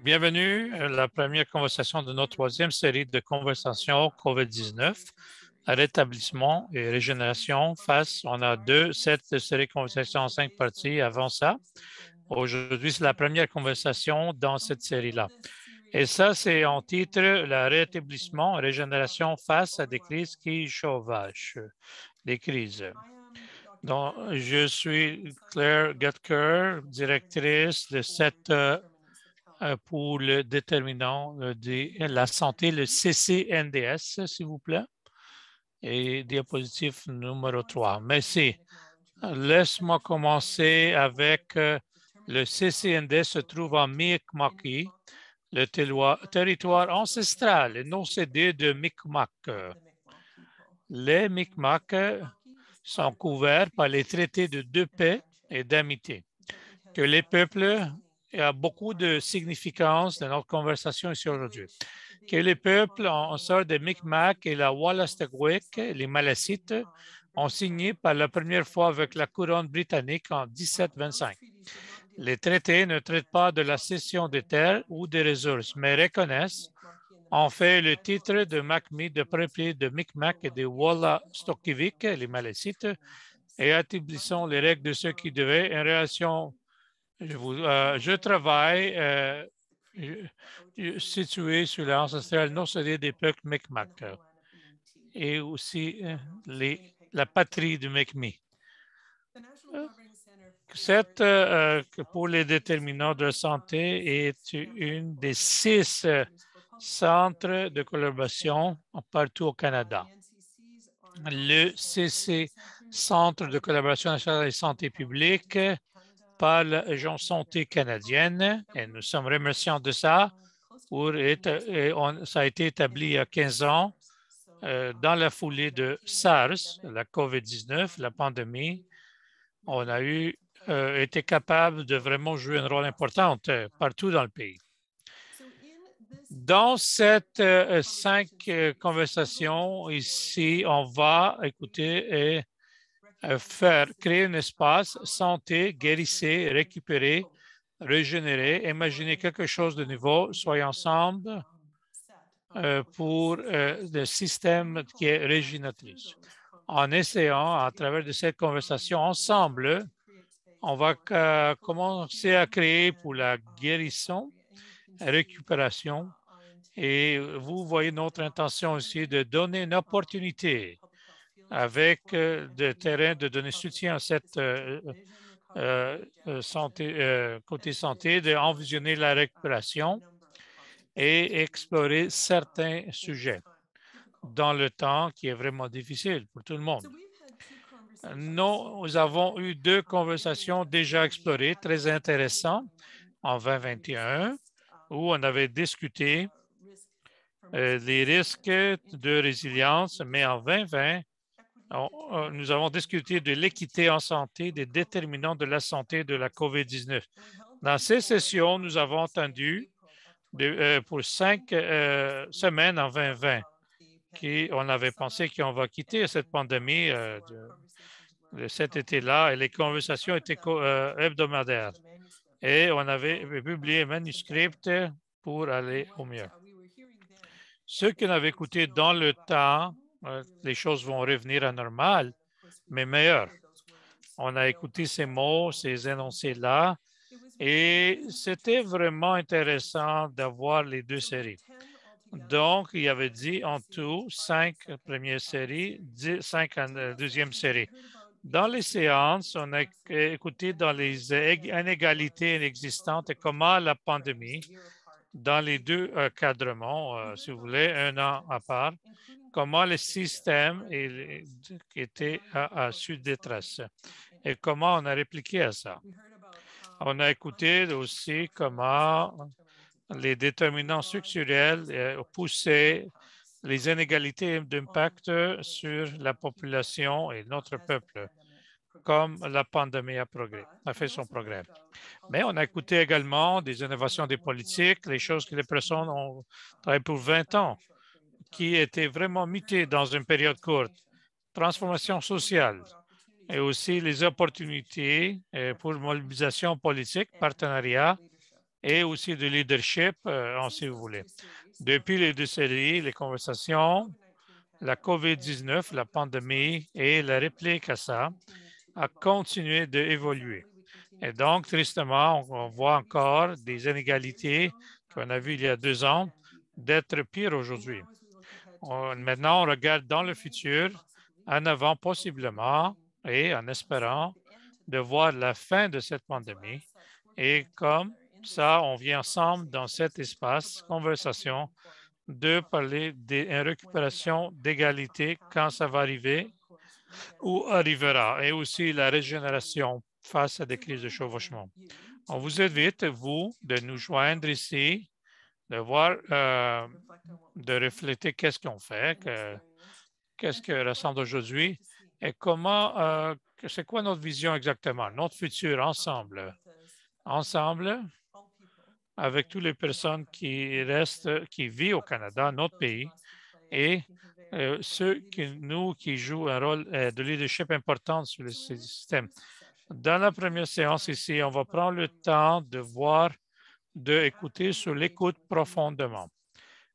Bienvenue à la première conversation de notre troisième série de conversations COVID-19 rétablissement et régénération face. On a deux, sept séries de conversations en cinq parties avant ça. Aujourd'hui, c'est la première conversation dans cette série-là. Et ça, c'est en titre le rétablissement et régénération face à des crises qui sauvagent, les crises. Donc, je suis Claire Gutker, directrice de cette euh, euh, pour le déterminant euh, de la santé, le CCNDS, s'il vous plaît. Et diapositive numéro 3. Merci. Laisse-moi commencer avec le CCNDS se trouve en Mi'kma'ki, le territoire ancestral et non cédé de Mi'kmaq. Les Mi'kmaq sont couverts par les traités de deux paix et d'amitié, que les peuples et a beaucoup de significance dans notre conversation ici aujourd'hui. Que les peuples en sort des Micmac et la Wallastegwek, les Malassites, ont signé pour la première fois avec la couronne britannique en 1725. Les traités ne traitent pas de la cession des terres ou des ressources, mais reconnaissent on fait le titre de MACMI de premier de Micmac et de Walla Stokivik, les Malécites, et établissons les règles de ceux qui devaient. en relation. Je, vous, euh, je travaille euh, situé sur l'ancestral nord cédé des peuples Micmac et aussi euh, les, la patrie du Micmi. Cette, pour les déterminants de santé, est une des six Centre de collaboration partout au Canada. Le CC, Centre de collaboration nationale de santé publique, par l'Agence santé canadienne, et nous sommes remerciants de ça. Pour être, on, ça a été établi il y a 15 ans euh, dans la foulée de SARS, la COVID-19, la pandémie. On a eu, euh, été capable de vraiment jouer un rôle important euh, partout dans le pays. Dans cette euh, cinq euh, conversations ici, on va écouter et euh, faire créer un espace santé, guérissez, récupérer, régénérer, imaginer quelque chose de nouveau, soyez ensemble pour le système qui est régénératrice. En essayant, à travers de cette conversation ensemble, on va commencer à créer pour la guérison récupération. Et vous voyez notre intention aussi de donner une opportunité avec euh, des terrains de donner soutien à cette euh, euh, santé, côté santé, d'envisionner la récupération et explorer certains sujets dans le temps qui est vraiment difficile pour tout le monde. Nous avons eu deux conversations déjà explorées, très intéressantes, en 2021 où on avait discuté des euh, les risques de résilience, mais en 2020, on, euh, nous avons discuté de l'équité en santé, des déterminants de la santé de la COVID-19. Dans ces sessions, nous avons entendu euh, pour cinq semaines en 2020 on avait pensé qu'on va quitter cette pandémie cet été-là et les conversations étaient hebdomadaires et on avait publié un manuscript pour aller au mieux. Ce qu'on avait écouté dans le temps, euh, les choses vont revenir à normal, mais meilleur. On a écouté ces mots, ces énoncés-là, et c'était vraiment intéressant d'avoir les deux séries. Donc, il y avait dit en tout cinq premières séries, cinq deuxièmes deuxième série. Dans les séances, on a écouté dans les inégalités inexistantes et comment la pandémie, dans les deux euh, cadrements, euh, si vous voulez, un an à part, comment les systèmes était à, à sous-détresse et comment on a répliqué à ça. On a écouté aussi comment les déterminants structurels euh, poussaient les inégalités d'impact sur la population et notre ah, peuple, comme la pandémie a, ah, progrès, a fait son progrès. Mais on a écouté également des innovations des politiques, les choses que les personnes ont ah, travaillé pour 20 ans, qui étaient vraiment mutées dans une période courte. Transformation sociale et aussi les opportunités euh, pour mobilisation politique, eh, partenariat et aussi de leadership, euh, si vous voulez. Depuis les deux séries, les conversations, la COVID-19, la pandémie et la réplique à ça a continué d'évoluer. Et donc, tristement, on voit encore des inégalités qu'on a vues il y a deux ans d'être pires aujourd'hui. Maintenant, on regarde dans le futur, en avant possiblement et en espérant de voir la fin de cette pandémie et comme ça, on vient ensemble dans cet espace conversation de parler d'une récupération d'égalité quand ça va arriver ou arrivera, et aussi la régénération face à des crises de chevauchement. On vous invite, vous, de nous joindre ici, de voir, euh, de refléter qu'est-ce qu'on fait, qu'est-ce que rassemble d'aujourd'hui, aujourd'hui et comment, euh, c'est quoi notre vision exactement, notre futur ensemble. Ensemble, avec toutes les personnes qui restent, qui vivent au Canada, notre pays, et euh, ceux qui, nous, qui jouent un rôle euh, de leadership important sur le système. Dans la première séance ici, on va prendre le temps de voir, d'écouter sur l'écoute profondément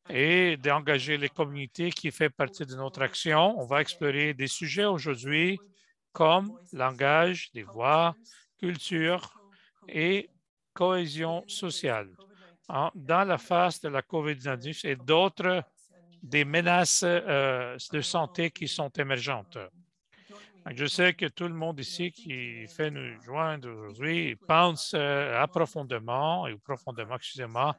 et d'engager les communautés qui font partie de notre action. On va explorer des sujets aujourd'hui comme langage, des voix, culture et cohésion sociale hein, dans la phase de la COVID-19 et d'autres des menaces euh, de santé qui sont émergentes. Je sais que tout le monde ici qui fait nous joindre aujourd'hui pense à euh, profondément, et profondément, excusez-moi,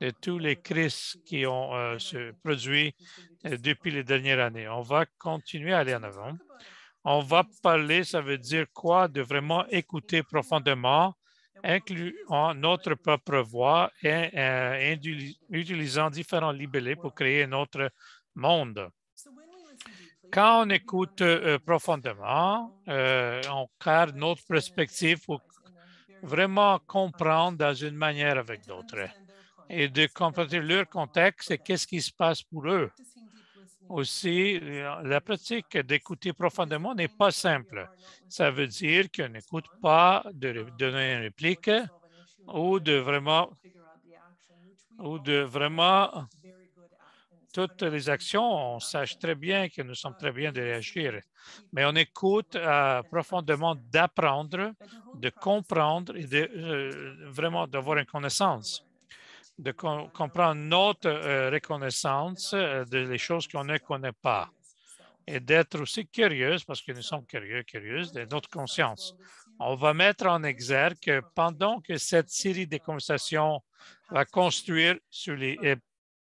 de tous les crises qui ont euh, se produit depuis les dernières années. On va continuer à aller en avant. On va parler, ça veut dire quoi, de vraiment écouter profondément incluant notre propre voix et euh, utilisant différents libellés pour créer notre monde. Quand on écoute euh, profondément, euh, on garde notre perspective pour vraiment comprendre dans une manière avec d'autres et de comprendre leur contexte et qu'est-ce qui se passe pour eux. Aussi, euh, la pratique d'écouter profondément n'est pas simple. Ça veut dire qu'on n'écoute pas de donner une réplique ou de vraiment ou de vraiment toutes les actions, on sache très bien que nous sommes très bien de réagir, mais on écoute euh, profondément d'apprendre, de comprendre et de euh, vraiment d'avoir une connaissance de comprendre notre euh, reconnaissance euh, des choses qu'on ne connaît pas et d'être aussi curieuse parce que nous sommes curieux, curieuses de notre conscience. On va mettre en exergue pendant que cette série de conversations va construire sur les euh,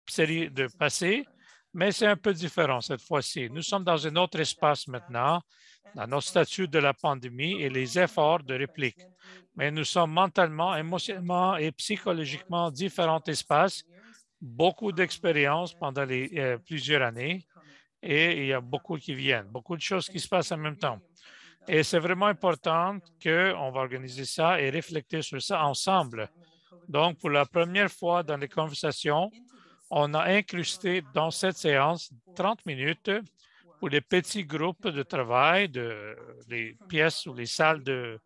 séries de passé, mais c'est un peu différent cette fois-ci. Nous sommes dans un autre espace maintenant, dans notre statut de la pandémie et les efforts de réplique mais nous sommes mentalement, émotionnellement et psychologiquement différents espaces, beaucoup d'expériences pendant les, euh, plusieurs années et il y a beaucoup qui viennent, beaucoup de choses qui se passent en même temps. Et c'est vraiment important qu'on va organiser ça et réfléchir sur ça ensemble. Donc, pour la première fois dans les conversations, on a incrusté dans cette séance 30 minutes pour les petits groupes de travail, de, les pièces ou les salles de,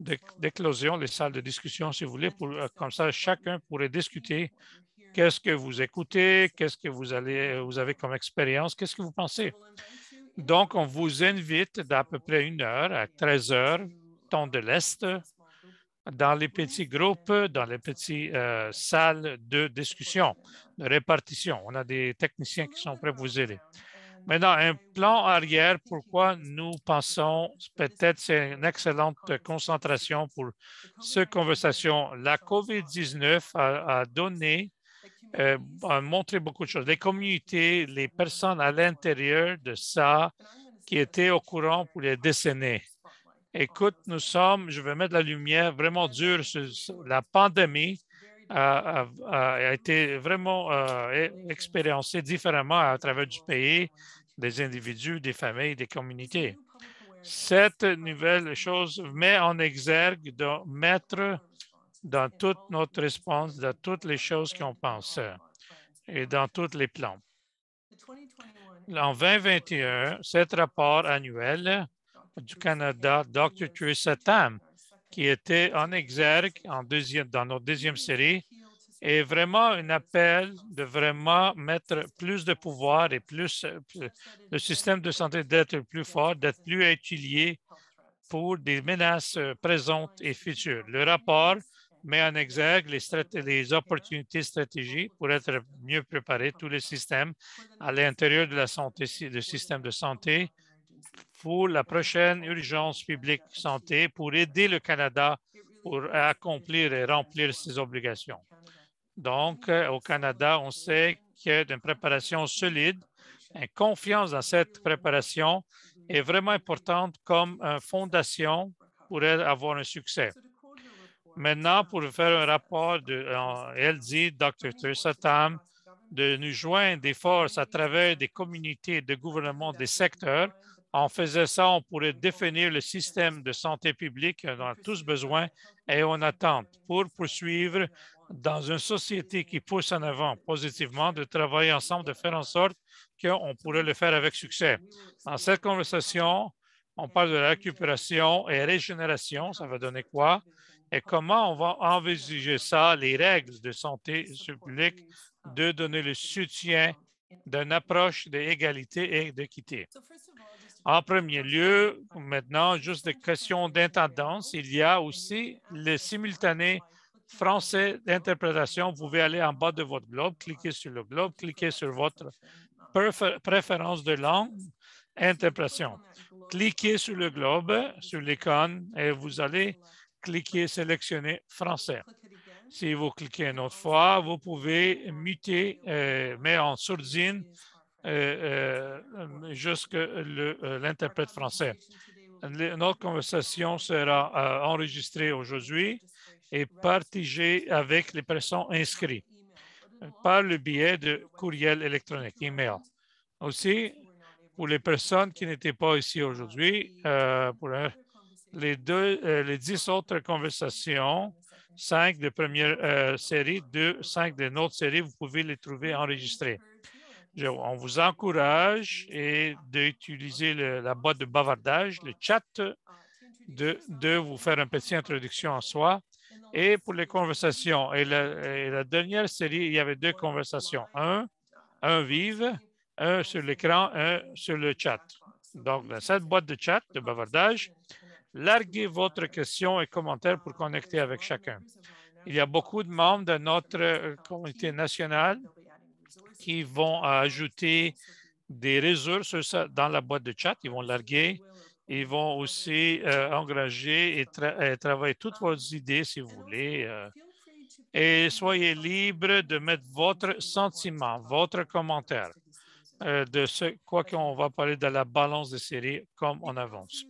d'éclosion les salles de discussion, si vous voulez, pour, euh, comme ça, chacun pourrait discuter qu'est-ce que vous écoutez, qu'est-ce que vous, allez, euh, vous avez comme expérience, qu'est-ce que vous pensez. Donc, on vous invite d'à peu près une heure à 13 heures, temps de l'Est, dans les petits groupes, dans les petites euh, salles de discussion, de répartition. On a des techniciens qui sont prêts à vous aider. Maintenant, un plan arrière, pourquoi nous pensons peut-être c'est une excellente concentration pour cette conversation. La COVID-19 a, donné, euh, a montré beaucoup de choses. Les communautés, les personnes à l'intérieur de ça qui étaient au courant pour les décennies. Écoute, nous sommes, je vais mettre la lumière vraiment dure sur la pandémie a, a, été vraiment euh, e, expérimenté différemment à travers du pays, des individus, des familles, des communautés. Cette nouvelle chose met en exergue de mettre dans toute notre réponse, dans toutes les choses qu'on pense et dans tous les plans. En 2021, cet rapport annuel du Canada, Dr. Theresa Tam, qui était en exergue en deuxième, dans notre deuxième série est vraiment un appel de vraiment mettre plus de pouvoir et plus le système de santé d'être plus fort, d'être plus étudié pour des menaces présentes et futures. Le rapport met en exergue les, les opportunités stratégiques pour être mieux préparé, tous les systèmes à l'intérieur de la santé, le système de santé, pour la prochaine urgence publique santé pour aider le Canada pour accomplir et remplir ses obligations. Donc, euh, au Canada, on sait qu'il y a une préparation solide, une confiance dans cette préparation est vraiment importante comme une fondation pour avoir un succès. Maintenant, pour faire un rapport, de, euh, elle dit, Dr. Satam, de nous joindre des forces à travers des communautés, des gouvernements, des secteurs en faisant ça, on pourrait définir le système de santé publique dont on a tous besoin et on attend pour poursuivre dans une société qui pousse en avant positivement, de travailler ensemble, de faire en sorte qu'on pourrait le faire avec succès. Dans cette conversation, on parle de récupération et régénération, ça va donner quoi? Et comment on va envisager ça, les règles de santé publique, de donner le soutien d'une approche d'égalité et d'équité. En premier lieu, maintenant, juste des questions d'intendance. Il y a aussi les simultanés français d'interprétation. Vous pouvez aller en bas de votre globe, cliquer sur le globe, cliquer sur votre préférence de langue, interprétation. Cliquez sur le globe, sur l'icône, et vous allez cliquer sélectionner français. Si vous cliquez une autre fois, vous pouvez muter, euh, mais en sourdine euh, euh, euh, jusqu'à l'interprète français. Notre conversation sera enregistrée aujourd'hui et partagée avec les personnes inscrites par le biais de courriel électronique, email. Aussi, pour les personnes qui n'étaient pas ici aujourd'hui, pour les, deux, les dix autres conversations, cinq de première série, deux, cinq de notre série, vous pouvez les trouver enregistrées on vous encourage et d'utiliser la boîte de bavardage, le chat, de, de vous faire une petite introduction en soi et pour les conversations. Et la, dernière série, il y avait deux conversations. Un, un vive, un sur l'écran, un sur le chat. Donc, dans cette boîte de chat, de bavardage, larguez votre question et commentaire pour connecter avec chacun. Il y a beaucoup de membres de notre euh, communauté nationale qui vont ajouter des ressources dans la boîte de chat. Ils vont larguer. Ils vont aussi euh, engager et, euh, travailler toutes vos idées si vous voulez. Euh. et soyez libre de mettre votre sentiment, votre commentaire de ce, quoi qu'on va parler de la balance de séries comme on avance.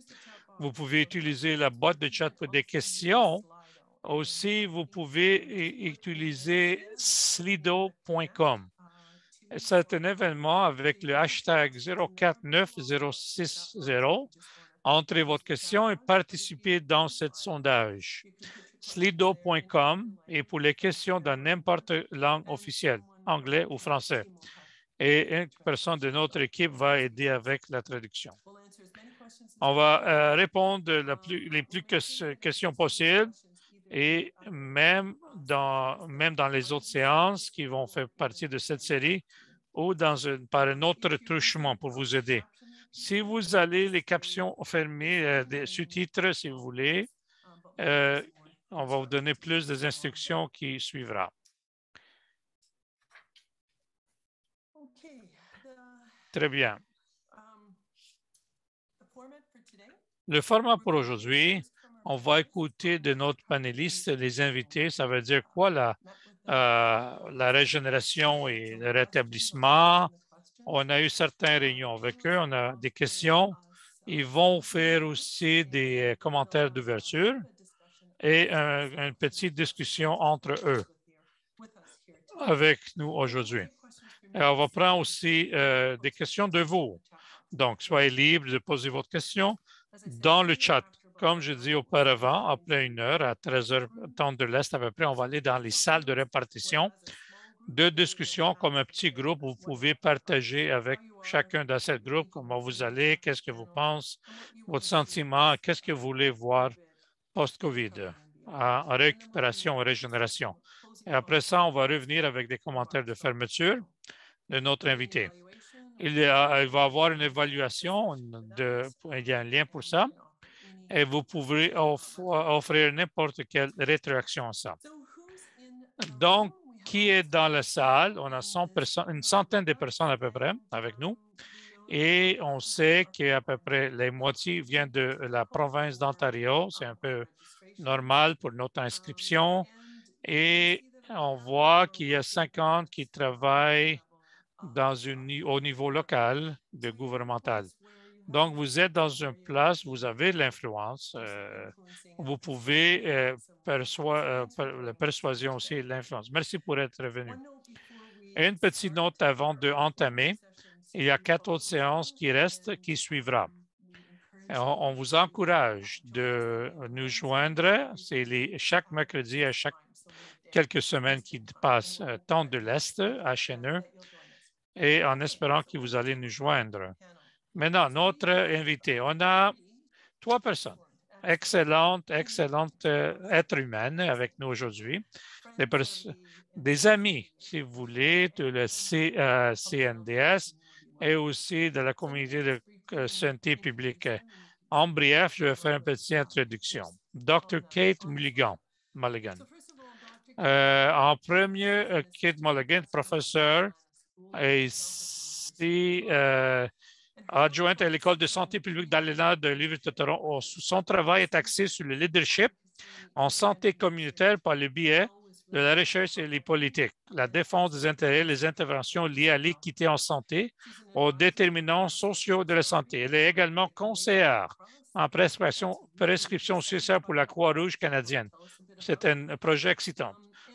Vous pouvez utiliser la boîte de chat pour des questions. Aussi, vous pouvez utiliser slido.com c'est un événement avec le hashtag 049060. Entrez votre question et participez dans ce sondage. Slido.com est pour les questions dans n'importe langue officielle, anglais ou français. Et une personne de notre équipe va aider avec la traduction. On va euh, répondre plus, les plus de questions possibles. Et même dans, même dans les autres séances qui vont faire partie de cette série ou dans par un autre truchement pour vous aider. Si vous allez les captions fermées, euh, des sous-titres, si vous voulez, euh, on va vous donner plus des instructions qui suivra. Très bien. Um, Le format pour aujourd'hui, on va écouter de notre panéliste, les invités. Ça veut dire quoi la, euh, la régénération et le rétablissement? On a eu certaines réunions avec eux. On a des questions. Ils vont faire aussi des euh, commentaires d'ouverture et une petite discussion entre eux avec nous aujourd'hui. on va prendre aussi euh, des questions de vous. Donc, soyez libre de poser votre question dans le chat. Comme je dis auparavant, après une heure, à 13 h temps de l'Est à peu près, on va aller dans les salles de répartition de discussion comme un petit groupe. Vous pouvez partager avec chacun dans ce groupe comment vous allez, qu'est-ce que vous pensez, votre sentiment, qu'est-ce que vous voulez voir post-COVID en récupération et régénération. Et après ça, on va revenir avec des commentaires de fermeture de notre invité. Il, y va avoir une évaluation, de, il y a un lien pour ça et vous pouvez offrir n'importe quelle rétroaction à ça. Donc, qui est dans la salle? On a 100 une centaine de personnes à peu près avec nous. Et on sait qu'à peu près les moitié vient de la province d'Ontario. C'est un peu normal pour notre inscription. Et on voit qu'il y a 50 qui travaillent dans une, au niveau local de gouvernemental. Donc, vous êtes dans une place, vous avez l'influence, euh, vous pouvez euh, euh la persuasion aussi l'influence. Merci pour être venu. une petite note avant de entamer. Il y a quatre autres séances qui restent, qui suivront. On, vous encourage de nous joindre. C'est chaque mercredi à chaque quelques semaines qui passent, euh, tant de l'Est, à HNE, et en espérant que vous allez nous joindre. Maintenant, notre invité, on a trois personnes, excellentes, excellentes euh, êtres humains avec nous aujourd'hui. Des, des, amis, si vous voulez, de la CNDS euh, et aussi de la communauté de euh, santé publique. En bref, je vais faire une petite introduction. Dr. Kate Mulligan. Mulligan. en premier, Kate Mulligan, professeur, est ici adjointe à l'École de santé publique d'Alena de l'Université de Toronto. Oh, son travail est axé sur le leadership en santé communautaire par le biais de la recherche et les politiques, la défense des intérêts, les interventions liées à l'équité en santé, aux déterminants sociaux de la santé. Elle est également conseillère en prescription, prescription sociale pour la Croix-Rouge canadienne. C'est un projet excitant.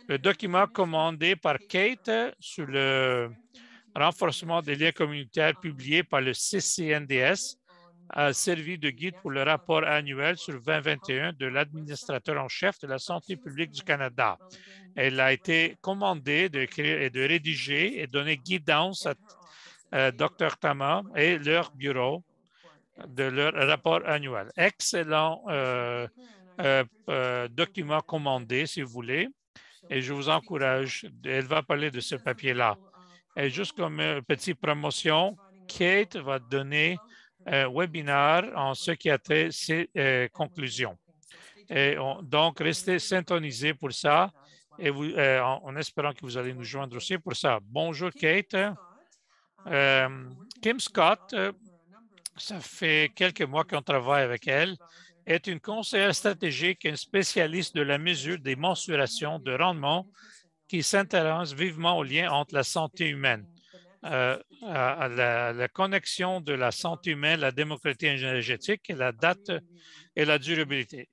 Le document commandé par Kate sur le renforcement des liens communautaires publié par le CCNDS a servi de guide pour le rapport annuel sur 2021 de l'administrateur en chef de la santé publique du Canada. Elle a été commandée de et de rédiger et donner guidance à euh, Dr. Tama et leur bureau de leur rapport annuel. Excellent euh, euh, document commandé, si vous voulez, et je vous encourage. Elle va parler de ce papier-là. Et juste comme euh, petite promotion, Kate va donner un euh, webinaire en ce qui a trait ses euh, conclusions. Et donc, restez syntonisés pour ça et en, espérant que vous allez nous joindre aussi pour ça. Bonjour, Kate. Kim Scott, ça fait quelques mois qu'on travaille avec elle, est une conseillère stratégique, une spécialiste de la mesure des mensurations de rendement qui s'intéresse vivement au lien entre la santé humaine, euh, euh, à la, connexion de la santé humaine, la démocratie énergétique la date et la durabilité.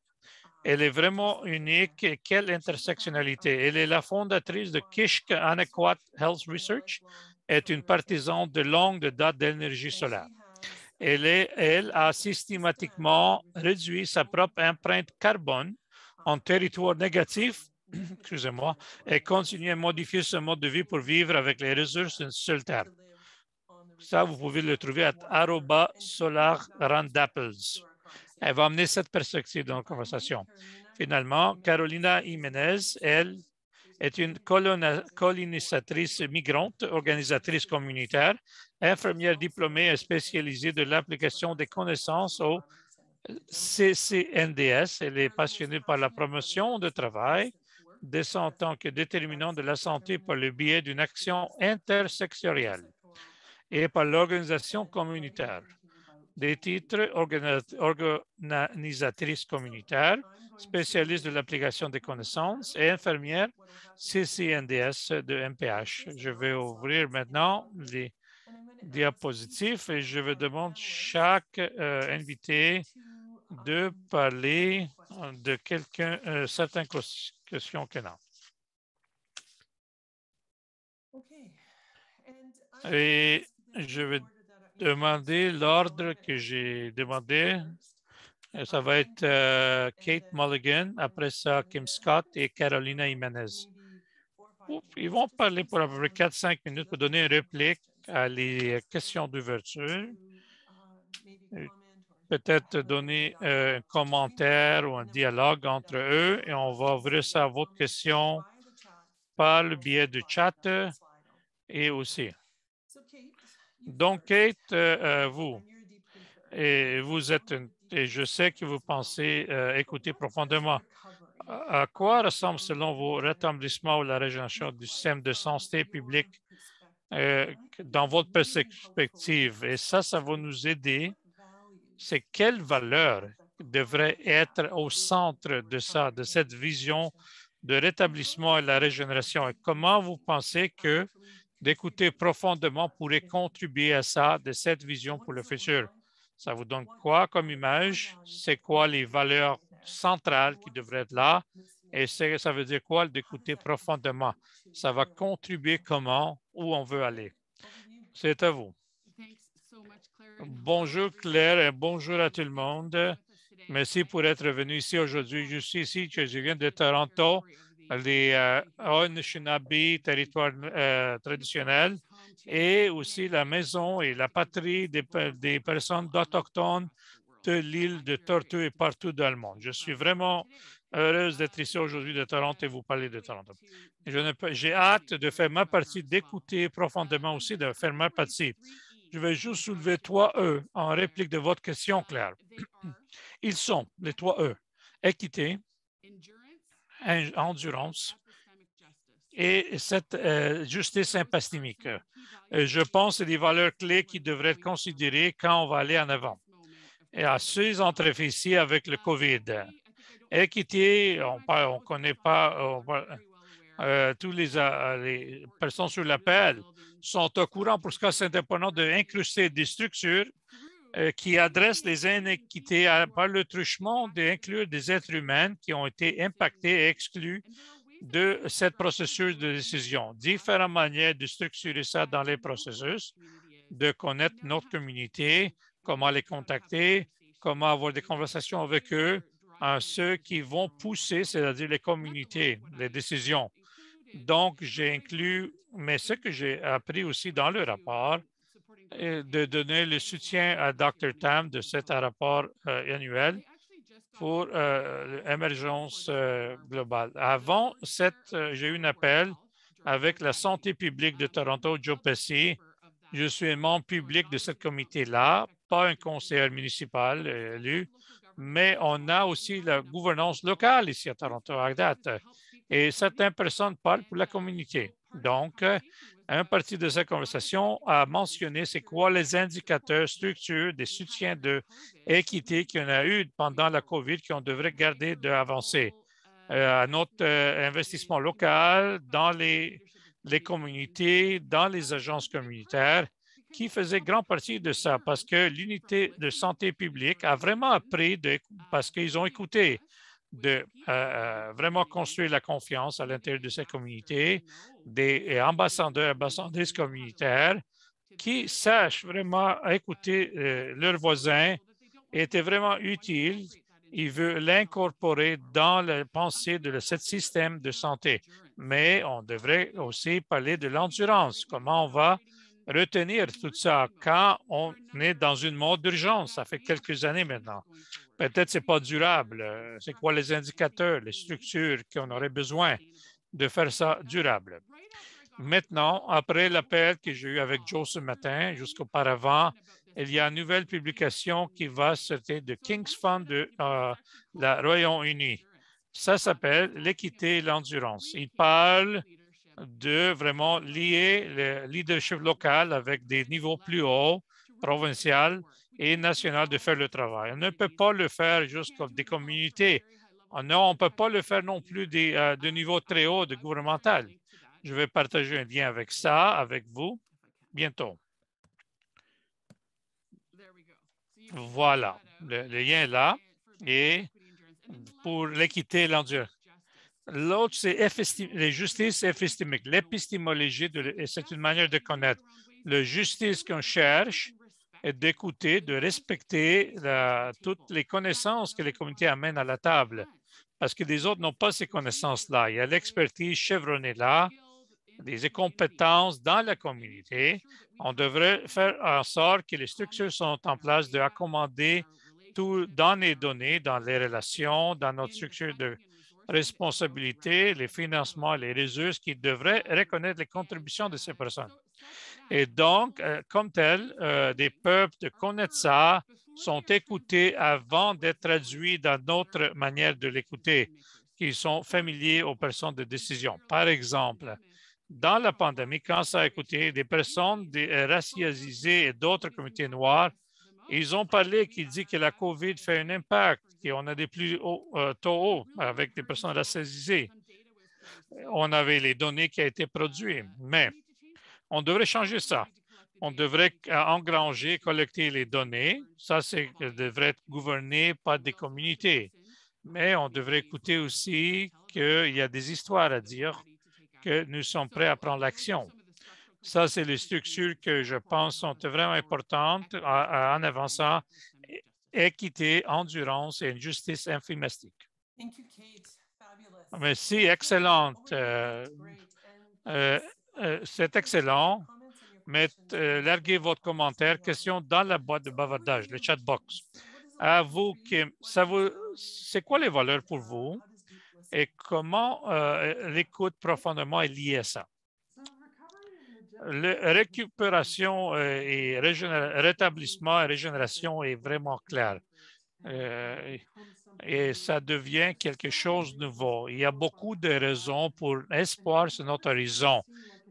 Elle est vraiment unique et quelle intersectionnalité. Elle est la fondatrice de Kishk Anequat Health Research, est une partisane de longue date d'énergie solaire. elle a systématiquement réduit sa propre empreinte carbone en territoire négatif excusez-moi, et continuer à modifier ce mode de vie pour vivre avec les ressources d'une seule terre. Ça, vous pouvez le trouver à arroba Solar Randapples. Elle va amener cette perspective dans la conversation. Finalement, Carolina Jiménez, elle, est une colonisatrice migrante, organisatrice communautaire, infirmière diplômée et spécialisée de l'application des connaissances au CCNDS. Elle est passionnée par la promotion du travail descend en tant que déterminant de la santé par le biais d'une action intersectorielle et par l'organisation communautaire. Des titres organisatrice communautaire, spécialiste de l'application des connaissances et infirmière CCNDS de MPH. Je vais ouvrir maintenant les diapositives et je vais demander chaque euh, invité de parler de quelqu'un, euh, questions que non. Et je vais demander l'ordre que j'ai demandé. Ça va être euh, Kate Mulligan, après ça Kim Scott et Carolina Jimenez. Ils vont parler pour environ 4-5 minutes pour donner une réplique à les questions d'ouverture. Uh, peut-être donner euh, un commentaire ou un dialogue entre eux et on va ouvrir ça à votre question par le biais du chat et aussi. Donc, Kate, euh, vous, et vous êtes, et je sais que vous pensez euh, écouter profondément. À, quoi ressemble, selon vos rétablissements ou la régénération du système de santé publique dans votre perspective? Et ça, ça va nous aider c'est quelle valeur devrait être au centre de ça, de cette vision de rétablissement et de la régénération et comment vous pensez que d'écouter profondément pourrait contribuer à ça, de cette vision pour le futur. Ça vous donne quoi comme image? C'est quoi les valeurs centrales qui devraient être là? Et ça veut dire quoi d'écouter profondément? Ça va contribuer comment, où on veut aller? C'est à vous. Bonjour Claire et bonjour à tout le monde. Merci pour être venu ici aujourd'hui. Je suis ici, je viens de Toronto, les onishinabi, euh, territoire euh, traditionnel, et aussi la maison et la patrie des, des personnes autochtones de l'île de Tortue et partout dans le monde. Je suis vraiment heureuse d'être ici aujourd'hui de Toronto et vous parler de Toronto. J'ai hâte de faire ma partie, d'écouter profondément aussi, de faire ma partie je vais juste soulever trois E en réplique de votre question, Claire. Ils sont les trois E, équité, endurance et cette euh, justice impastémique. Euh, je pense que c'est des valeurs clés qui devraient être considérées quand on va aller en avant. Et à ces entrefaits ici avec le COVID. Équité, on ne connaît pas, euh, tous euh, euh, les, personnes sur l'appel sont au courant pour ce cas c'est important d'incruster des structures qui adressent les inéquités par le truchement d'inclure des êtres humains qui ont été impactés et exclus de cette processus de décision. Différentes manières de structurer ça dans les processus, de connaître notre communauté, comment les contacter, comment avoir des conversations avec eux, ceux qui vont pousser, c'est-à-dire les communautés, les décisions. Donc, j'ai inclus, mais ce que j'ai appris aussi dans le rapport, est de donner le soutien à Dr. Tam de cet rapport euh, annuel pour euh, l'émergence euh, globale. Avant, j'ai eu un appel avec la santé publique de Toronto, Joe Pesci. Je suis membre public de ce comité-là, pas un conseiller municipal élu, mais on a aussi la gouvernance locale ici à Toronto, à date et certaines personnes parlent pour la communauté. Donc, un partie de cette conversation a mentionné c'est quoi les indicateurs structures des soutiens de équité qu'on a eu pendant la COVID qu'on devrait garder d'avancer euh, à notre euh, investissement local, dans les, les communautés, dans les agences communautaires, qui faisait grand partie de ça parce que l'unité de santé publique a vraiment appris de, parce qu'ils ont écouté de euh, euh, vraiment construire la confiance à l'intérieur de ces communautés, des ambassadeurs, ambassadrices communautaires qui sachent vraiment écouter euh, leurs voisins était vraiment utile. Il veut l'incorporer dans la pensée de ce système de santé. Mais on devrait aussi parler de l'endurance, comment on va retenir tout ça quand on est dans une mode d'urgence. Ça fait quelques années maintenant. Peut-être c'est pas durable. C'est quoi les indicateurs, les structures qu'on aurait besoin de faire ça durable. Maintenant, après l'appel que j'ai eu avec Joe ce matin, jusqu'auparavant, il y a une nouvelle publication qui va sortir de King's Fund de euh, la Royaume-Uni. Ça s'appelle l'équité et l'endurance. Il parle de vraiment lier le leadership local avec des niveaux plus hauts, provincial et national, de faire le travail. On ne peut pas le faire comme des communautés. Non, on ne peut pas le faire non plus des, euh, de niveau très haut, de gouvernemental. Je vais partager un lien avec ça, avec vous, bientôt. Voilà, le, le lien est là. Et pour l'équité et l'endurance, L'autre, c'est la justice épistémique, l'épistémologie, c'est une manière de connaître. La justice qu'on cherche est d'écouter, de respecter la, toutes les connaissances que les communautés amènent à la table, parce que les autres n'ont pas ces connaissances-là. Il y a l'expertise chevronnée là, des compétences dans la communauté. On devrait faire en sorte que les structures sont en place de accommoder tout dans les données, dans les relations, dans notre structure de responsabilités, les financements, les ressources qui devraient reconnaître les contributions de ces personnes. Et donc, euh, comme tel, euh, des peuples de connaître ça sont écoutés avant d'être traduits dans d'autres manières de l'écouter, qui sont familiers aux personnes de décision. Par exemple, dans la pandémie, quand ça a écouté des personnes euh, racialisées et d'autres communautés noires ils ont parlé qui dit que la COVID fait un impact, qu'on a des plus hauts euh, taux hauts avec des personnes racisées. On avait les données qui ont été produites, mais on devrait changer ça. On devrait engranger, collecter les données. Ça, c'est devrait être gouverné par des communautés. Mais on devrait écouter aussi qu'il y a des histoires à dire que nous sommes prêts à prendre l'action. Ça, c'est les structures que je pense sont vraiment importantes en avançant équité, endurance et une justice infimastique. Ah, merci, excellente. Euh, euh, euh, c'est excellent. Mettez, larguez votre commentaire, question dans la boîte de bavardage, le chat box. À vous, Kim, ça vous, c'est quoi les valeurs pour vous et comment l'écoute profondément est liée à ça? la récupération euh, et rétablissement et régénération est vraiment clair. Euh, et ça devient quelque chose de nouveau. Il y a beaucoup de raisons pour espoir sur notre horizon,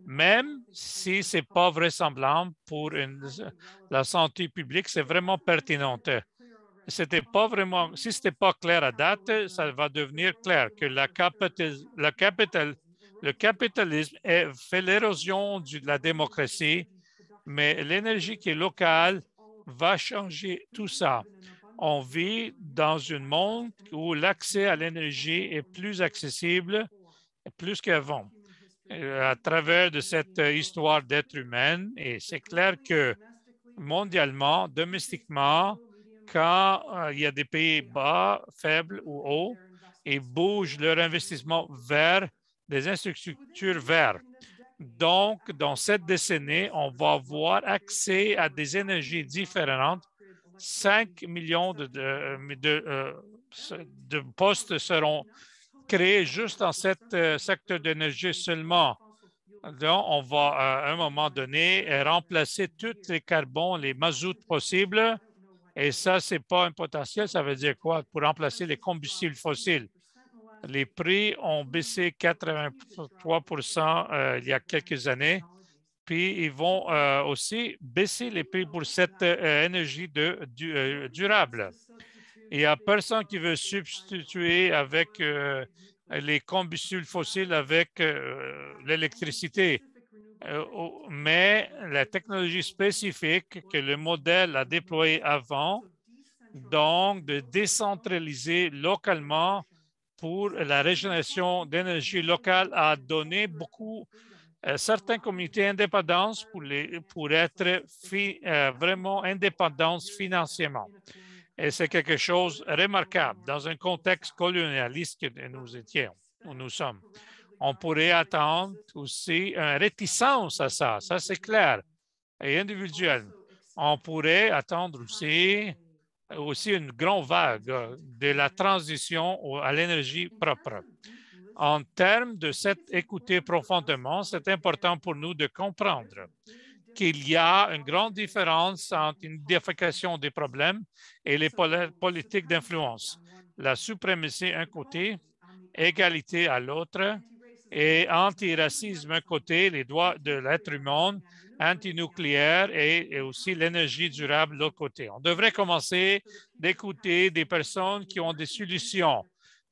même si ce n'est pas vraisemblable pour une, la santé publique, c'est vraiment pertinent. C'était pas vraiment, si ce n'était pas clair à date, ça va devenir clair que la, capital, la capital, le capitalisme fait l'érosion de la démocratie, mais l'énergie qui est locale va changer tout ça. On vit dans un monde où l'accès à l'énergie est plus accessible, plus qu'avant. Euh, à travers de cette histoire d'être humain, et c'est clair que mondialement, domestiquement, quand euh, il y a des pays bas, faibles ou hauts, ils bougent leur investissement vers des infrastructures vertes. Donc, dans cette décennie, on va avoir accès à des énergies différentes. 5 millions euh, euh, de, postes seront créés juste dans ce euh, secteur d'énergie seulement. Donc, on va à un moment donné remplacer tous les carbons, les mazouts possibles. Et ça, ce n'est pas un potentiel, ça veut dire quoi? Pour remplacer les combustibles fossiles. Les prix ont baissé 83 euh, il y a quelques années, puis ils vont euh, aussi baisser les prix pour cette euh, énergie de, durable. Il n'y a personne qui veut substituer avec les combustibles fossiles avec l'électricité. Oh, mais la technologie spécifique que le modèle a déployé avant, donc de décentraliser localement pour la régénération d'énergie locale a donné beaucoup à euh, certaines communautés indépendance pour, pour être euh, vraiment indépendance financièrement. Et c'est quelque chose de remarquable dans un contexte colonialiste que nous étions, où nous sommes. On pourrait attendre aussi une réticence à ça, ça c'est clair, et individuel. On pourrait attendre aussi aussi une grande vague euh, de la transition à l'énergie propre. En termes de cette écouter profondément, c'est important pour nous de comprendre qu'il y a une grande différence entre une identification des problèmes et les politiques d'influence. La suprématie d'un côté, égalité à l'autre, et antiracisme côté, les droits de l'être humain, antinucléaire et, et aussi l'énergie durable de l'autre côté. On devrait commencer d'écouter des personnes qui ont des solutions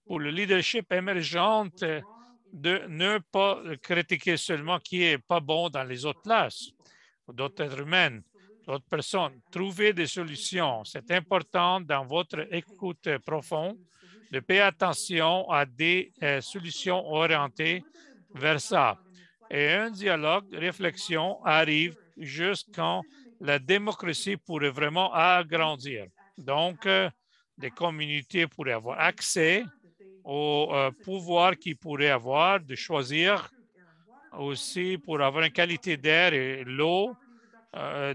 pour le leadership émergente de ne pas critiquer seulement qui est pas bon dans les autres places, d'autres êtres humains, d'autres personnes. Trouver des solutions, c'est important dans votre écoute profonde de payer attention à des euh, solutions orientées vers ça. Et un dialogue, réflexion arrive quand la démocratie pourrait vraiment agrandir. Donc, les euh, communautés pourraient avoir accès au euh, pouvoir qu'ils pourraient avoir de choisir aussi pour avoir une qualité d'air et l'eau,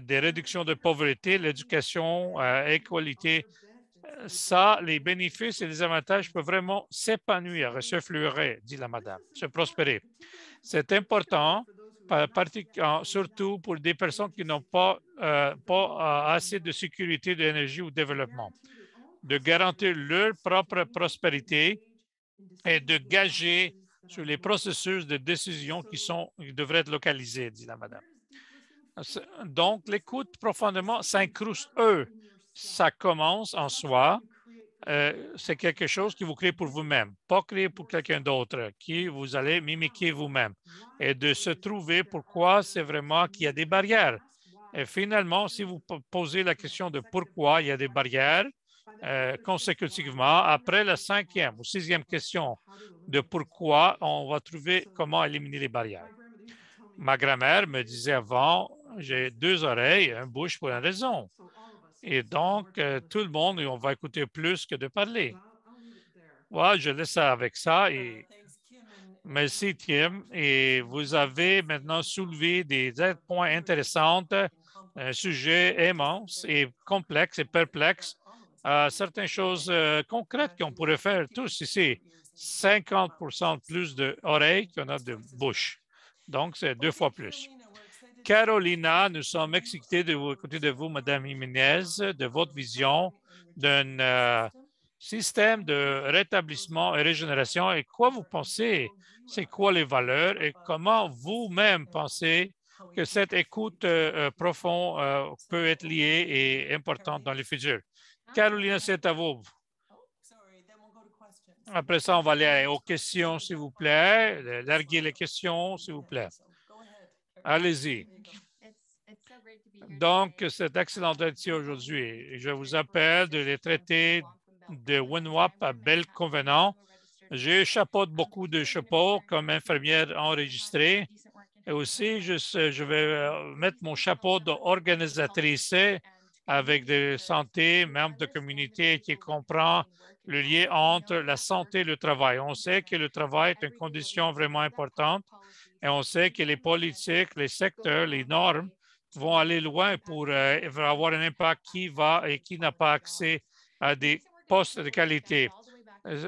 des réductions de pauvreté, l'éducation, égalité ça, les bénéfices et les avantages peuvent vraiment s'épanouir, se fleurer, dit la madame, se prospérer. C'est important, surtout pour des personnes qui n'ont pas, euh, pas euh, assez de sécurité, d'énergie ou de développement, de garantir leur propre prospérité et de gager sur les processus de décision qui, devraient être localisés, dit la madame. Donc, l'écoute profondément s'incruste, eux, ça commence en soi. Euh, c'est quelque chose que vous créez pour vous-même, pas créé pour quelqu'un d'autre, qui vous allez mimiquer vous-même et de se trouver pourquoi c'est vraiment qu'il y a des barrières. Et finalement, si vous posez la question de pourquoi il y a des barrières, euh, consécutivement, après la cinquième ou sixième question de pourquoi, on va trouver comment éliminer les barrières. Ma grand-mère me disait avant, j'ai deux oreilles, un bouche pour une raison. Et donc, euh, tout le monde, on va écouter plus que de parler. Ouais, je laisse ça avec ça. Et... Merci, Tim. Et vous avez maintenant soulevé des points intéressants, un sujet immense et complexe et perplexe à certaines choses euh, concrètes qu'on pourrait faire tous ici. 50 plus d'oreilles qu'on a de bouche. Donc, c'est deux fois plus. Carolina, nous sommes excités de vous écouter de vous, Madame Jiménez, de votre vision d'un euh, système de rétablissement et régénération et quoi vous pensez, c'est quoi les valeurs et comment vous-même pensez que cette écoute euh, euh, profonde peut être liée et importante dans le futur. Carolina, c'est à vous. Après ça, on va aller aux questions, s'il vous plaît. Larguer les questions, s'il vous plaît. Allez-y. Donc, c'est excellent d'être ici aujourd'hui. Je vous appelle de les traiter de WinWAP à Bel J'ai euh, chapeau de beaucoup de chapeaux comme infirmière enregistrée. Et aussi, je, vais mettre mon chapeau d'organisatrice avec des santé, membres de communauté qui comprend le lien entre la santé et le travail. On sait que le travail est une condition vraiment importante et on sait que les politiques, les secteurs, les normes vont aller loin pour euh, avoir un impact qui va et qui n'a pas accès à des postes de qualité.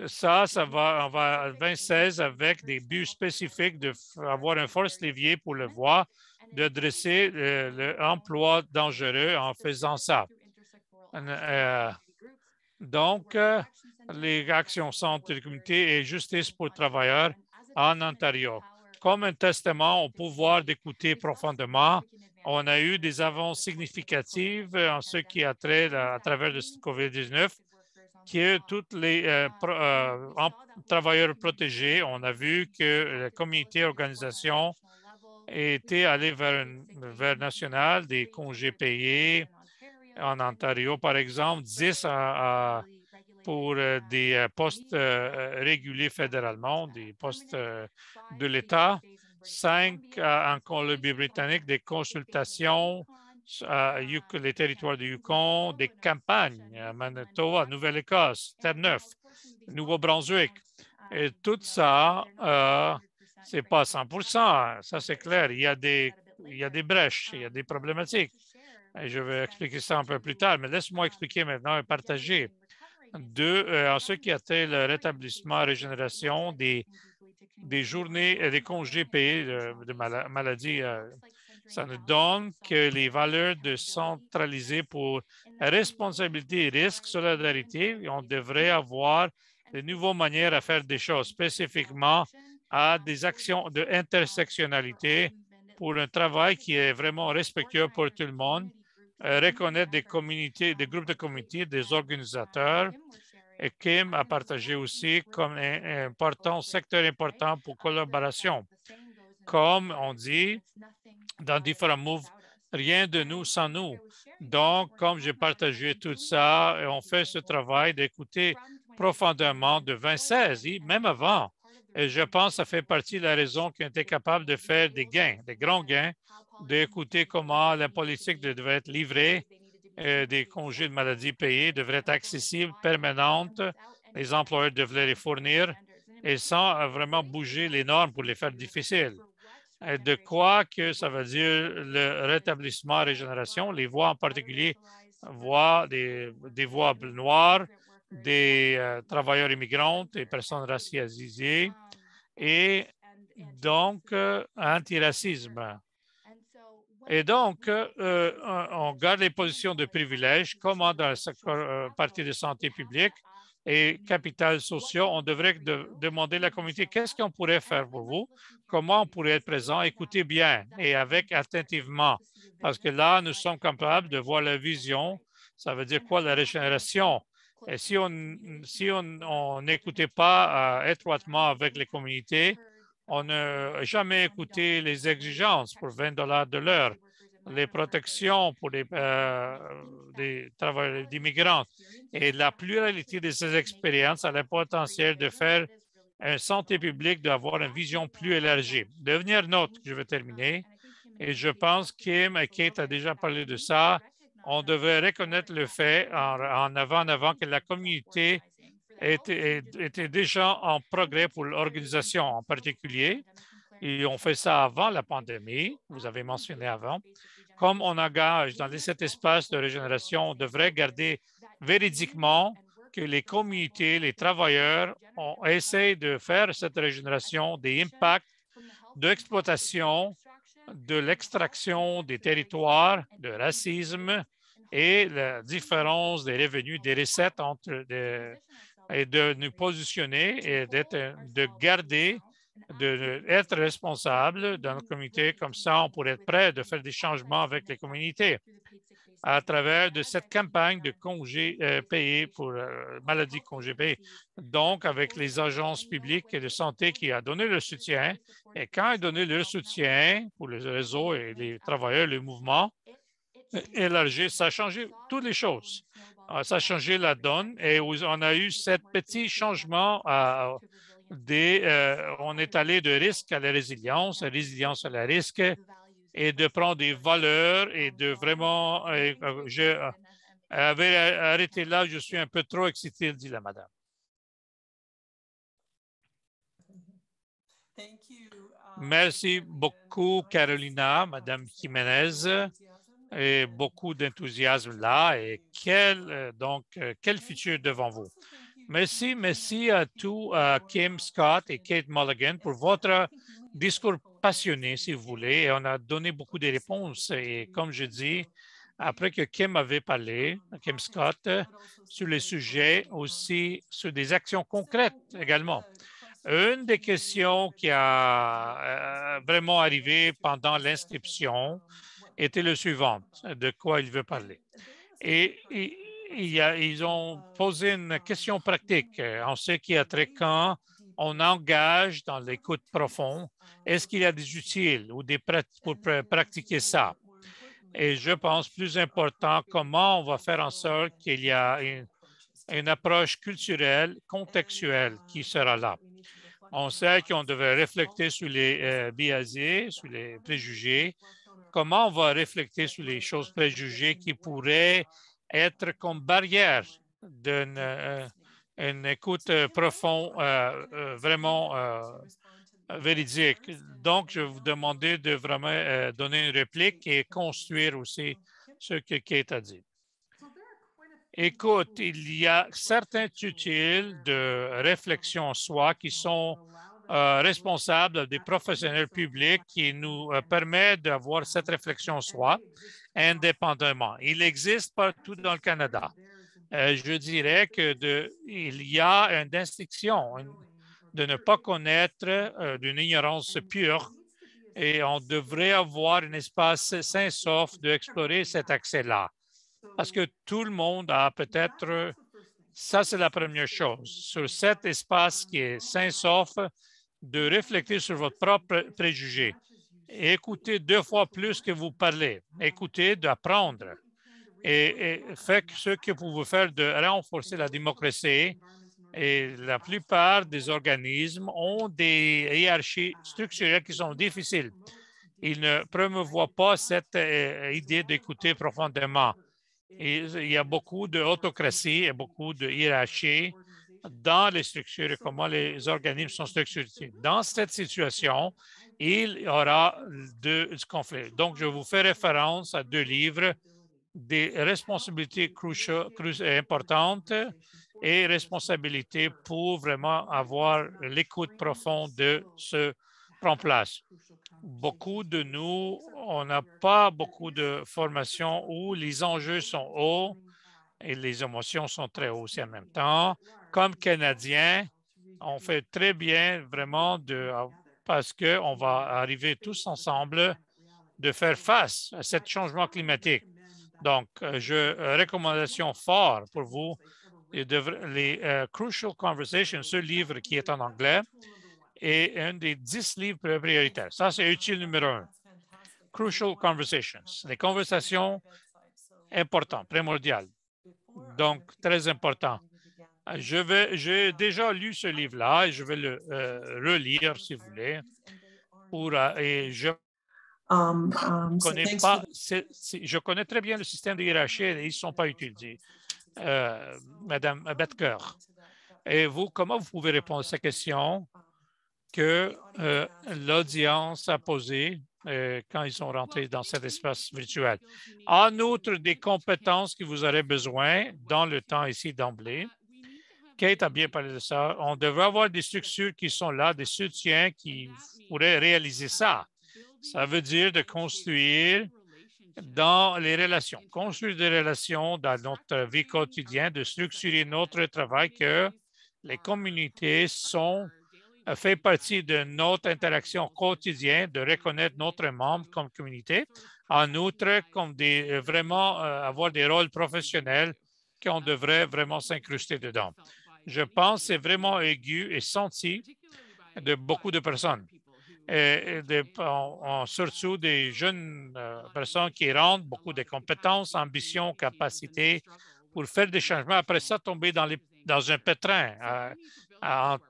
Ça, ça va, on va en 2016 avec des buts spécifiques d'avoir un force levier pour le voir, de dresser euh, l'emploi dangereux en faisant ça. Euh, donc, les actions centres de communauté et justice pour travailleurs en Ontario comme un testament au pouvoir d'écouter profondément. On a eu des avances significatives euh, en ce qui a trait à, travers le COVID-19, que est tous les euh, euh, travailleurs protégés. On a vu que la communauté organisation était allées vers, vers national, des congés payés en Ontario, par exemple, 10 à pour euh, des euh, postes euh, réguliers fédéralement, des postes de l'État. Cinq, en Colombie-Britannique, des consultations sur les territoires du Yukon, des campagnes à Manitoba, Nouvelle-Écosse, Terre-Neuve, Nouveau-Brunswick. Et tout ça, euh, c'est pas 100 hein, ça c'est clair. Il y, a des, il y a des brèches, il y a des problématiques. Et je vais expliquer ça un peu plus tard, mais laisse-moi expliquer maintenant et partager deux, euh, en ce qui a trait le rétablissement, régénération des, des journées, euh, des congés payés euh, de, maladie, ça ne donne que les valeurs de centraliser pour responsabilité risque, solidarité, on devrait avoir de nouvelles manières à faire des choses, spécifiquement à des actions de intersectionnalité pour un travail qui est vraiment respectueux pour tout le monde euh, reconnaître des communautés, des groupes de communautés, des organisateurs. Et Kim a partagé aussi comme un important secteur important pour collaboration. Comme on dit dans différents moves, rien de nous sans nous. Donc, comme j'ai partagé tout ça, on fait ce travail d'écouter profondément de 2016, même avant. Et je pense que ça fait partie de la raison qu'on était capable de faire des gains, des grands gains d'écouter comment la politique devait être livrée, euh, des congés de maladie payés devraient être accessibles, permanentes, les employeurs devraient les fournir et sans euh, vraiment bouger les normes pour les faire difficiles. Et euh, de quoi que ça veut dire le rétablissement régénération, les voies en particulier, voies des, des voies noires, des travailleurs immigrants, des personnes racialisées et donc antiracisme. Et donc, euh, euh, on garde les positions de privilège, comme dans la euh, partie de santé publique et capital social, On devrait demander à la communauté qu'est-ce qu'on pourrait faire pour vous, comment on pourrait être présent, écouter bien et avec attentivement, parce que là, nous sommes capables de voir la vision, ça veut dire quoi la régénération. Et si on si n'écoutait on, pas étroitement avec les communautés, on n'a jamais écouté les exigences pour 20 dollars de l'heure, les protections pour les, euh, travailleurs d'immigrants et la pluralité de ces expériences a le potentiel de faire une santé publique d'avoir une vision plus élargie. Devenir nôtre, je vais terminer, et je pense Kim et Kate a déjà parlé de ça, on devait reconnaître le fait en, avant avant que la communauté était, était déjà en progrès pour l'organisation en particulier. Ils ont fait ça avant la pandémie, vous avez mentionné avant. Comme on engage dans cet espace de régénération, on devrait garder véridiquement que les communautés, les travailleurs, ont essayé de faire cette régénération des impacts d'exploitation, de l'extraction des territoires, de racisme et la différence des revenus, des recettes entre des, et de nous positionner et d'être, de garder, d'être responsable dans notre communauté Comme ça, on pourrait être prêt de faire des changements avec les communautés à travers de cette campagne de congés euh, payés pour euh, maladie congé payé. Donc, avec les agences publiques et de santé qui a donné le soutien, et quand ils donné le soutien pour le réseau et les travailleurs, le mouvement, élargir, ça a changé toutes les choses. Ah, ça a changé la donne et on a eu ce petit changement euh, des, euh, on est allé de risque à la résilience, résilience à la risque, et de prendre des valeurs et de vraiment... Euh, je vais arrêté là, je suis un peu trop excité, dit la madame. Um, Merci beaucoup, Carolina, madame Jiménez et beaucoup d'enthousiasme là et quel, euh, donc, euh, quel futur devant vous. Merci, merci à tous, à Kim Scott et Kate Mulligan pour votre discours passionné, si vous voulez. Et on a donné beaucoup de réponses. Et comme je dis, après que Kim avait parlé, Kim Scott, sur les sujets aussi, sur des actions concrètes également. Une des questions qui a euh, vraiment arrivé pendant l'inscription, était le suivant, de quoi il veut parler. Et, il ils ont posé une question pratique en ce qui a très quand on engage dans l'écoute profonde, est-ce qu'il y a des outils ou des prêts pour pratiquer ça? Et je pense plus important, comment on va faire en sorte qu'il y a une, approche culturelle, contextuelle qui sera là. On sait qu'on devait réfléchir sur les euh, biaisés, sur les préjugés, comment on va réfléchir sur les choses préjugées qui pourraient être comme barrière d'une euh, une écoute euh, profonde, euh, vraiment véridique. Donc, je vais vous demander de vraiment donner une réplique et construire aussi ce que Kate a dit. Écoute, il y a certains tutils de réflexion en soi qui sont euh, responsable des professionnels publics qui nous euh, permet d'avoir cette réflexion soi indépendamment. Il existe partout dans le Canada. Euh, je dirais que il y a une distinction de ne pas connaître d'une ignorance pure et on devrait avoir un espace sain sauf d'explorer cet accès-là. Parce que tout le monde a peut-être ça, c'est la première chose. Sur cet espace qui est sain sauf, de réfléchir sur votre propre préjugé. Écoutez deux fois plus que vous parlez. Écoutez d'apprendre. Et, faites ce que vous pouvez faire de renforcer la démocratie. Et la plupart des organismes ont des hiérarchies structurelles qui sont difficiles. Ils ne prévoient pas cette euh, idée d'écouter profondément. il y a beaucoup d'autocratie et beaucoup de hiérarchie dans les structures et comment les organismes sont structurés. Dans cette situation, il y aura deux conflits. Donc, je vous fais référence à deux livres, des responsabilités cruciales, importantes et responsabilités pour vraiment avoir l'écoute profonde de ce prend place. Beaucoup de nous, on n'a pas beaucoup de formation où les enjeux sont hauts et les émotions sont très hautes en même temps comme Canadiens, on fait très bien vraiment de, parce qu'on va arriver tous ensemble de faire face à ce changement climatique. Donc, euh, je euh, recommandation fort pour vous, les euh, Crucial Conversations, ce livre qui est en anglais, et un des dix livres prioritaires. Ça, c'est utile numéro un. Crucial Conversations, les conversations importantes, primordiales. Donc, très important. Je vais, j'ai déjà lu ce livre-là et je vais le euh, relire si vous voulez. Pour, euh, et je um, um, connais pas, je connais très bien le système de hiérarchie et ils ne sont pas utilisés. Euh, Madame Betker, et vous, comment vous pouvez répondre à cette question que l'audience a posée quand ils sont rentrés dans cet espace virtuel? En outre des compétences que vous aurez besoin dans le temps ici d'emblée, Kate a bien parlé de ça. On devrait avoir des structures qui sont là, des soutiens qui pourraient réaliser ça. Ça veut dire de construire dans les relations, construire des relations dans notre vie quotidienne, de structurer notre travail, que les communautés sont euh, fait partie de notre interaction quotidienne, de reconnaître notre membre comme communauté. En outre, comme des, euh, vraiment euh, avoir des rôles professionnels qu'on devrait vraiment s'incruster dedans je pense, c'est vraiment aigu et senti de beaucoup de personnes, et surtout des jeunes euh, personnes qui rentrent beaucoup de compétences, ambitions, capacités pour faire des changements. Après ça, tomber dans, les, dans un pétrin euh,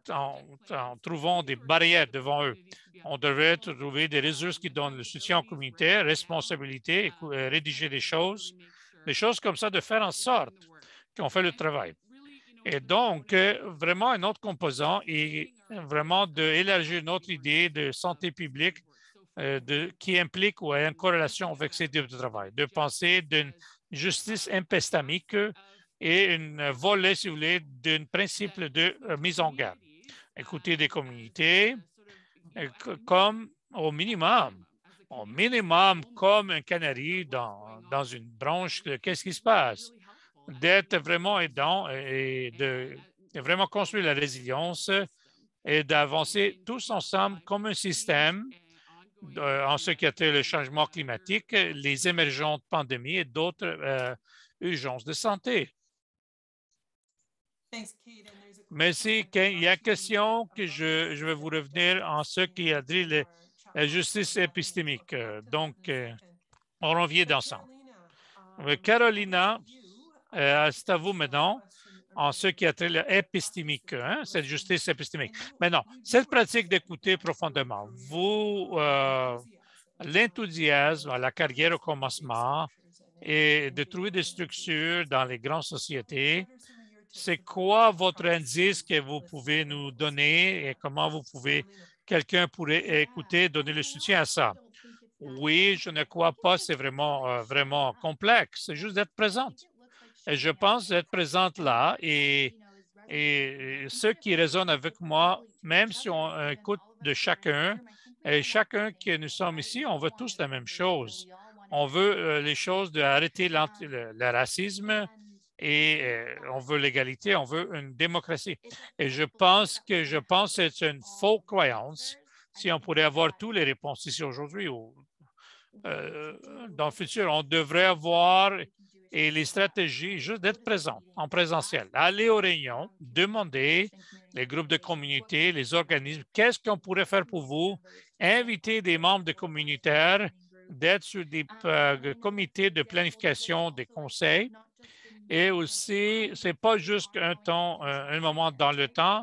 en, trouvant des barrières devant eux. On devrait trouver des ressources qui donnent le soutien communautaire, responsabilité, euh, rédiger des choses, des choses comme ça, de faire en sorte qu'on fait le travail. Et donc, euh, vraiment, un autre composant est vraiment d'élargir notre idée de santé publique euh, qui implique ou a une corrélation avec ces types de travail, de penser d'une justice impestamique et une volet, si vous voulez, d'un principe de euh, mise en garde. Écouter des communautés comme au minimum, au minimum comme un canari dans, dans une branche de qu'est-ce qui se passe d'être vraiment aidant et de vraiment construire la résilience et d'avancer tous ensemble comme un système euh, en ce qui a trait le changement climatique, les émergentes pandémies et d'autres euh, urgences de santé. Merci. Il y a une question que je, je vais vous revenir en ce qui a trait le, la justice épistémique. Donc, euh, on revient d'ensemble. Carolina, euh, c'est à vous maintenant, en ce qui a trait l'épistémique, hein, cette justice épistémique. Maintenant, cette pratique d'écouter profondément, vous, euh, l'enthousiasme, la carrière au commencement et de trouver des structures dans les grandes sociétés, c'est quoi votre indice que vous pouvez nous donner et comment vous pouvez, quelqu'un pourrait écouter, donner le soutien à ça? Oui, je ne crois pas, c'est vraiment, euh, vraiment complexe, c'est juste d'être présente je pense être présente là et, et ceux qui résonnent avec moi, même si on écoute de chacun, et chacun que nous sommes ici, on veut tous la même chose. On veut euh, les choses d'arrêter le, le, racisme et euh, on veut l'égalité, on veut une démocratie. Et je pense que je pense c'est une fausse croyance si on pourrait avoir toutes les réponses ici aujourd'hui ou euh, dans le futur. On devrait avoir et les stratégies juste d'être présent en présentiel. Aller aux réunions, demander les groupes de communauté, les organismes, qu'est-ce qu'on pourrait faire pour vous? Inviter des membres de communautaires d'être sur des euh, comités de planification des conseils. Et aussi, c'est pas juste un temps, euh, un moment dans le temps.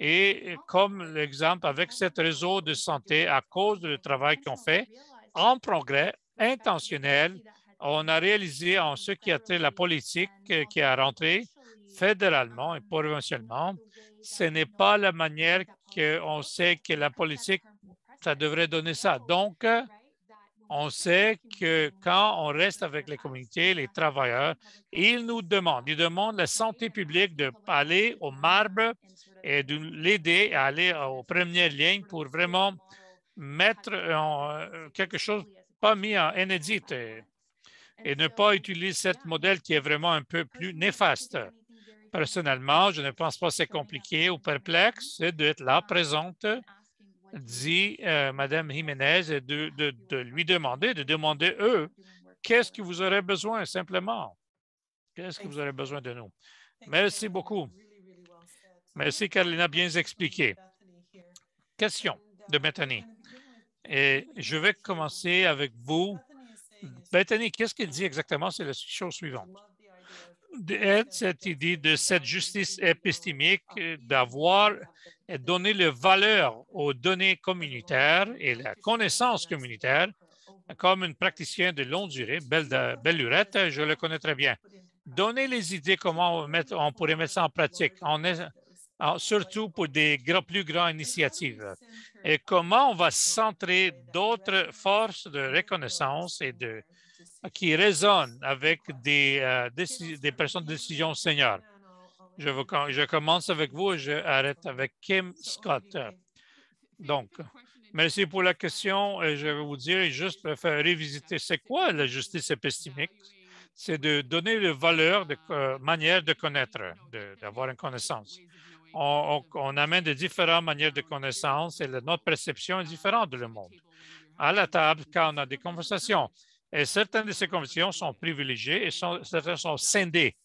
Et comme l'exemple avec ce réseau de santé, à cause du travail qu'on fait, en progrès intentionnel, on a réalisé en ce qui a trait la politique euh, qui a rentré fédéralement et provincialement, ce n'est pas la manière qu'on sait que la politique, ça devrait donner ça. Donc, on sait que quand on reste avec les communautés, les travailleurs, ils nous demandent, ils demandent la santé publique d'aller au marbre et de l'aider à aller aux premières lignes pour vraiment mettre euh, quelque chose pas mis en inédit et ne pas utiliser cette modèle qui est vraiment un peu plus néfaste. Personnellement, je ne pense pas que c'est compliqué ou perplexe, d'être là, présente, dit Mme euh, Madame Jiménez, et de, lui demander, de demander eux, qu'est-ce que vous aurez besoin simplement? Qu'est-ce que vous aurez besoin de nous? Merci beaucoup. Merci, Carolina, bien expliqué. Question de Bethany. Et je vais commencer avec vous, Bethany, qu'est-ce qu'il dit exactement? C'est la chose suivante. cette idée de cette justice épistémique euh, d'avoir donné le valeur aux données communautaires et la connaissance communautaire comme une praticienne de longue durée, euh, belle, lurette, je le connais très bien. Donner les idées comment on, on pourrait mettre ça en pratique, surtout pour des plus grandes initiatives et comment on va centrer d'autres forces de reconnaissance et de, qui résonnent avec des, euh, des, personnes de décision seigneur. Je, je commence avec vous et je arrête avec Kim Scott. Donc, merci pour la question. Et je vais vous dire, juste pour faire revisiter, c'est quoi la justice épistémique? C'est de donner de valeur de euh, manière de connaître, d'avoir une connaissance on, amène de différentes manières de connaissance et notre perception est différente du monde. À la table, quand on a des conversations, et certaines de ces conversations sont privilégiées et sont, certaines sont scindées.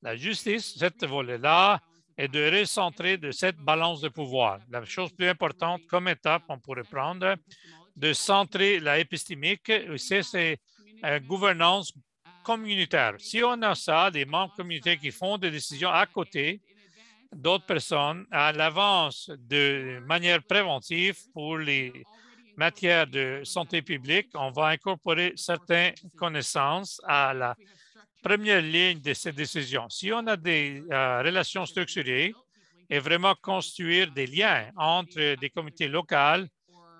La justice, cette volet-là, est de recentrer de cette balance de pouvoir. La chose plus importante comme étape, on pourrait prendre, de centrer la épistémique, c'est la gouvernance communautaire. Si on a ça, des membres communautaires qui font des décisions à côté, d'autres personnes à l'avance de manière préventive pour les matières de santé publique. On va incorporer certaines connaissances à la première ligne de ces décisions. Si on a des euh, relations structurées et vraiment construire des liens entre des comités locaux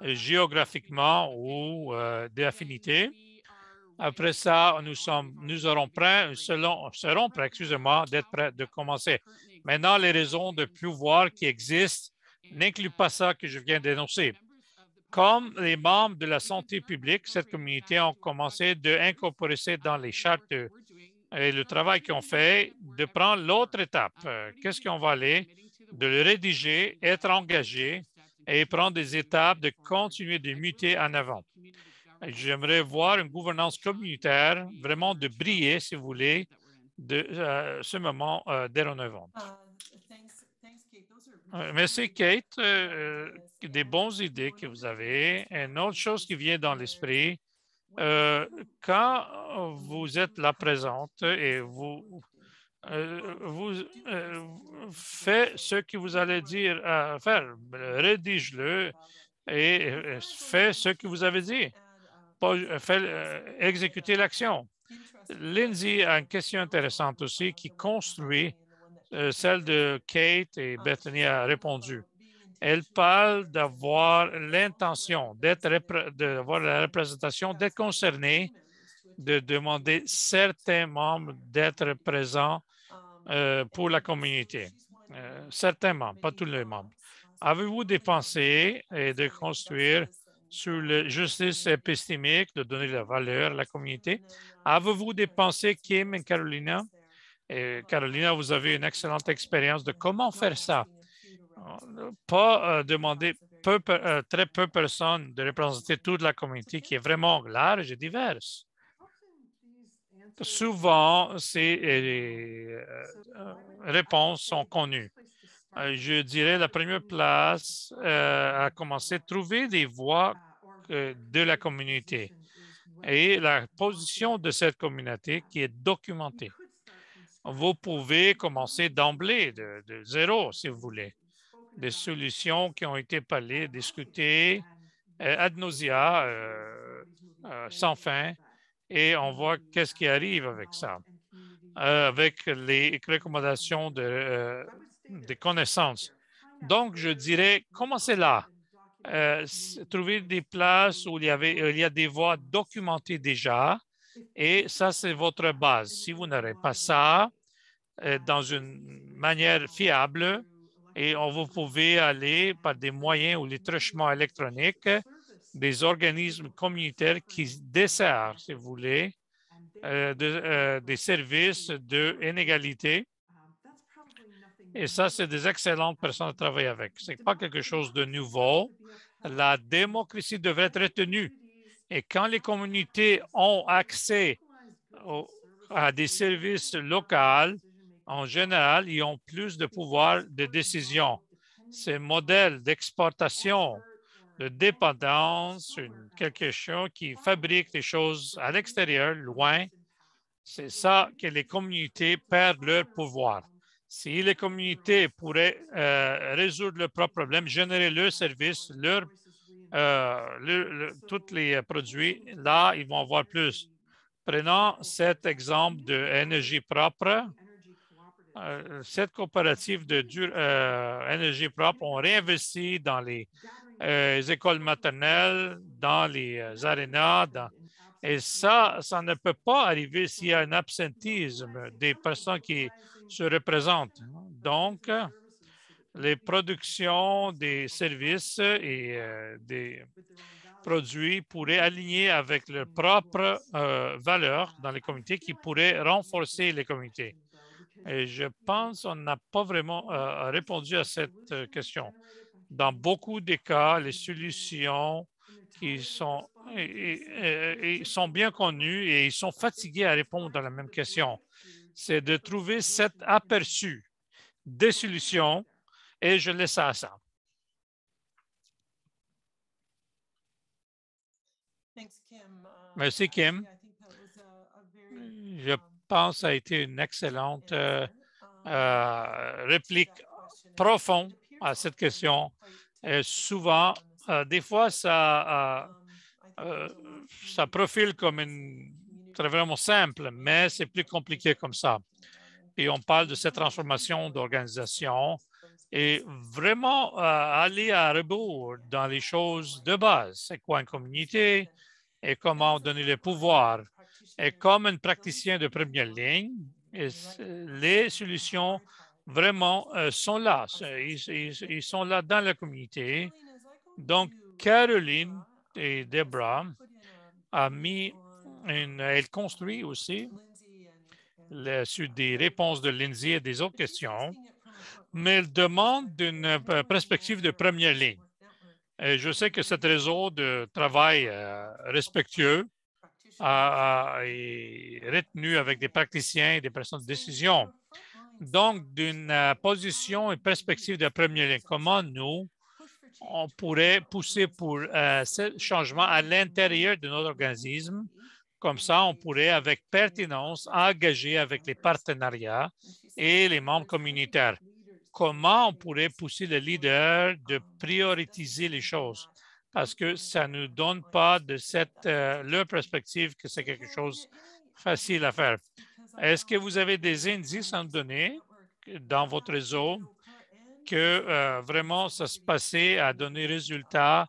géographiquement ou euh, d'affinité Après ça, nous, sommes, nous aurons prêts, selon, serons prêts, excusez-moi, d'être prêts de commencer Maintenant, les raisons de pouvoir qui existent n'incluent pas ça que je viens d'énoncer. Comme les membres de la santé publique, cette communauté a commencé incorporer ça dans les chartes et euh, le travail qu'on fait, de prendre l'autre étape. Euh, qu'est-ce qu'on va aller? De le rédiger, être engagé et prendre des étapes de continuer de muter en avant. J'aimerais voir une gouvernance communautaire vraiment de briller, si vous voulez, de euh, ce moment euh, dès Mais ah, euh, Merci Kate, des bonnes idées que vous avez. Une autre chose qui vient dans l'esprit, quand vous êtes là présente et vous, vous faites ce que vous allez dire à faire, rédige-le et faites ce que vous avez dit, fait, exécutez l'action. Lindsay a une question intéressante aussi qui construit euh, celle de Kate et Bethany a répondu. Elle parle d'avoir l'intention d'avoir la représentation d'être concernés, de demander certains membres d'être présents euh, pour la communauté. Euh, certains membres, pas tous les membres. Avez-vous des pensées et de construire sur la justice épistémique, de donner de la valeur à la communauté? Avez-vous des pensées, Kim et Carolina? Et Carolina, vous avez une excellente expérience de comment faire ça. Pas euh, demander peu, euh, très peu de personnes de représenter toute la communauté qui est vraiment large et diverse. Souvent, ces euh, réponses sont connues. Je dirais la première place à commencer à trouver des voix de la communauté et la position de cette communauté qui est documentée. Vous pouvez commencer d'emblée, de, zéro, si vous voulez. Des solutions qui ont été parlées, discutées, euh, ad nausia, euh, euh, sans fin, et on voit qu'est-ce qui arrive avec ça, avec les recommandations de, des connaissances. Donc, je dirais, commencez là. Euh, trouver des places où il y, avait, euh, il y a des voies documentées déjà, et ça, c'est votre base. Si vous n'aurez pas ça euh, dans une manière fiable, et on, vous pouvez aller par des moyens ou les truchements électroniques, des organismes communautaires qui desservent, si vous voulez, des services d'inégalité et ça, c'est des excellentes personnes à travailler avec. Ce n'est pas quelque chose de nouveau. La démocratie devrait être retenue. Et quand les communautés ont accès à des services locaux, en général, ils ont plus de pouvoir de décision. Ces modèles d'exportation, de dépendance, quelque chose qui fabrique des choses à l'extérieur, loin, c'est ça que les communautés perdent leur pouvoir. Si les communautés pourraient euh, résoudre leurs propres problèmes, générer leurs services, leurs, euh, tous les produits, là, ils vont avoir plus. Prenons cet exemple d'énergie propre. Euh, cette coopérative de euh, énergie propre, ont réinvesti dans les, écoles maternelles, dans les arénas, dans et ça, ça ne peut pas arriver s'il y a un absentisme des personnes qui se représentent. Donc, les productions des services et euh, des produits pourraient aligner avec leurs propres euh, valeurs dans les communautés qui pourraient renforcer les communautés. Et je pense qu'on n'a pas vraiment euh, répondu à cette question. Dans beaucoup des cas, les solutions qui sont, euh, ils sont bien connus et ils sont fatigués à répondre à la même question. C'est de trouver cet aperçu des solutions et je laisse ça à ça. Merci, Kim. Je pense que ça a été une excellente euh, um, euh, réplique profonde à cette question. souvent, euh, des fois, ça, euh, euh, ça profile comme très vraiment simple, mais c'est plus compliqué comme ça. Et on parle de cette transformation d'organisation et vraiment aller à rebours dans les choses de base. C'est quoi une communauté et comment donner le pouvoir. Et comme un praticien de première ligne, les solutions vraiment sont là. Ils, sont là dans la communauté donc, Caroline et Debra a mis une, elle construit aussi la sur des réponses de Lindsay et des autres questions, mais elle demande d'une euh, perspective de première ligne. Et je sais que ce réseau de travail euh, respectueux a, est retenu avec des praticiens et des personnes de décision. Donc, d'une euh, position et perspective de première ligne, comment nous, on pourrait pousser pour euh, ce changement à l'intérieur de notre organisme. Comme ça, on pourrait avec pertinence engager avec les partenariats et les membres communautaires. Comment on pourrait pousser les leaders de prioriser les choses? Parce que ça ne nous donne pas de cette, euh, leur perspective que c'est quelque chose facile à faire. Est-ce que vous avez des indices en données donner dans votre réseau que euh, vraiment ça se passait à donner résultat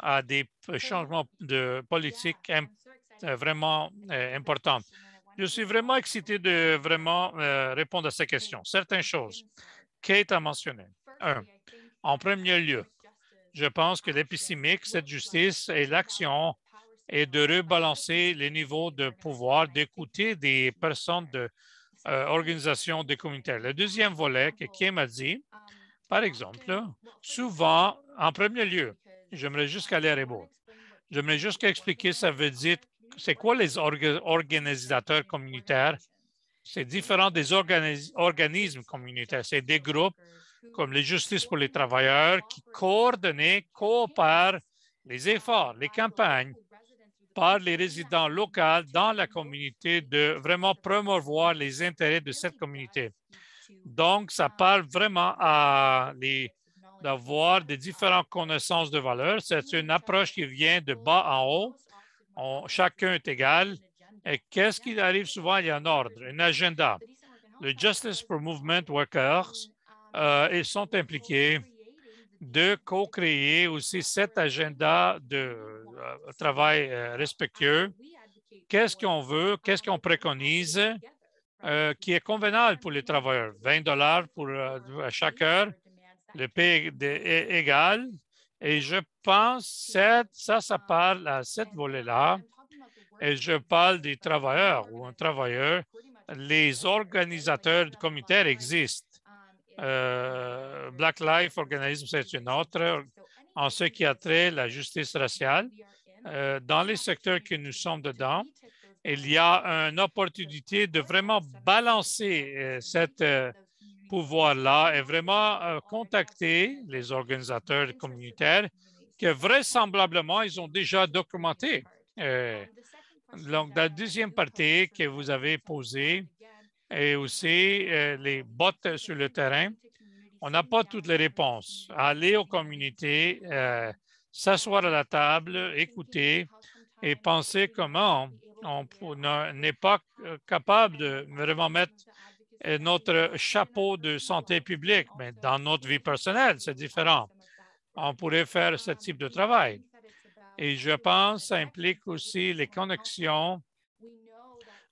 à des changements de politique euh, vraiment euh, importants. Je suis vraiment excité de vraiment répondre à ces questions. Certaines choses. Kate a mentionné. Un, en premier lieu, je pense que l'épistémique, cette justice et l'action est de rebalancer les niveaux de pouvoir, d'écouter des personnes de organisations des communautaires. Le deuxième volet que Kim a dit, par exemple, souvent, en premier lieu, j'aimerais juste aller à Je J'aimerais juste expliquer, ça veut dire, c'est quoi les organisateurs communautaires? C'est différent des organismes communautaires. C'est des groupes comme les justice pour les travailleurs qui coordonnent, coopèrent les efforts, les campagnes par les résidents locaux dans la communauté de vraiment promouvoir les intérêts de cette communauté. Donc, ça parle vraiment à les d'avoir des différentes connaissances de valeurs. C'est une approche qui vient de bas en haut. chacun est égal. Et qu'est-ce qui arrive souvent? Il y a un ordre, un agenda. Le Justice for Movement Workers, euh, ils sont impliqués de co-créer aussi cet agenda de euh, travail euh, respectueux. Qu'est-ce qu'on veut? Qu'est-ce qu'on préconise? Euh, qui est convenable pour les travailleurs, 20 dollars pour euh, chaque heure, le paye est égal. Et je pense que ça, ça parle à cette volet-là. Et je parle des travailleurs ou un travailleur. Les organisateurs de communautaires existent. Euh, Black Life Organism, c'est une autre en ce qui a trait à la justice raciale. dans les secteurs que nous sommes dedans, il y a une opportunité de vraiment balancer euh, cet euh, pouvoir-là et vraiment euh, contacter les organisateurs communautaires que vraisemblablement, ils ont déjà documenté. donc, la deuxième partie que vous avez posée et aussi les bottes sur le terrain, on n'a pas toutes les réponses. Aller aux communautés, s'asseoir à la table, écouter et penser comment on n'est pas euh, capable de vraiment mettre notre chapeau de santé publique, mais dans notre vie personnelle, c'est différent. On pourrait faire ce type de travail. Et je pense ça implique aussi les connexions.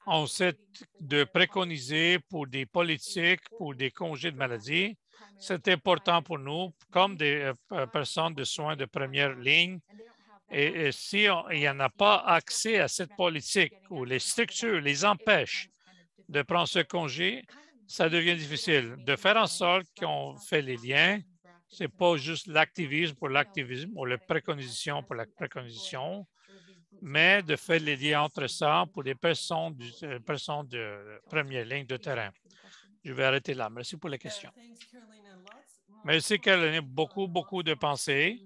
On sait de préconiser pour des politiques, pour des congés de maladie. C'est important pour nous, comme des euh, personnes de soins de première ligne. Et, s'il si on, il n'y en a pas accès à cette politique ou les structures les empêchent de prendre ce congé, ça devient difficile. De faire en sorte qu'on fait les liens, c'est pas juste l'activisme pour l'activisme ou la préconisation pour la préconisation, mais de faire les liens entre ça pour les personnes, euh, personnes de première ligne de terrain. Je vais arrêter là. Merci pour les questions. Merci, Caroline. Beaucoup, beaucoup de pensées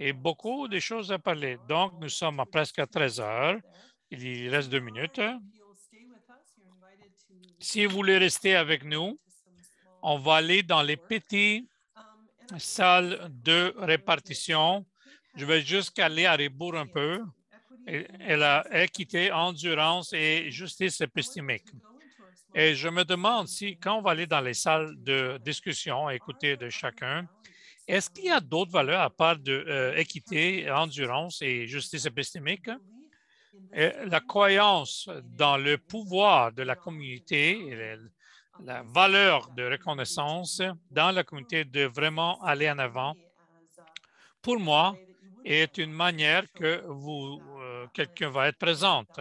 et beaucoup de choses à parler. Donc, nous sommes à presque à 13 heures. Il reste deux minutes. Si vous voulez rester avec nous, on va aller dans les petites salles de répartition. Je vais juste aller à rebours un peu. Et a équité, endurance et justice épistémique. Et je me demande si, quand on va aller dans les salles de discussion, écouter de chacun, est-ce qu'il y a d'autres valeurs à part de euh, équité, endurance et justice épistémique? Euh, la croyance dans le pouvoir de la communauté, la, valeur de reconnaissance dans la communauté de vraiment aller en avant, pour moi, est une manière que vous euh, quelqu'un va être présente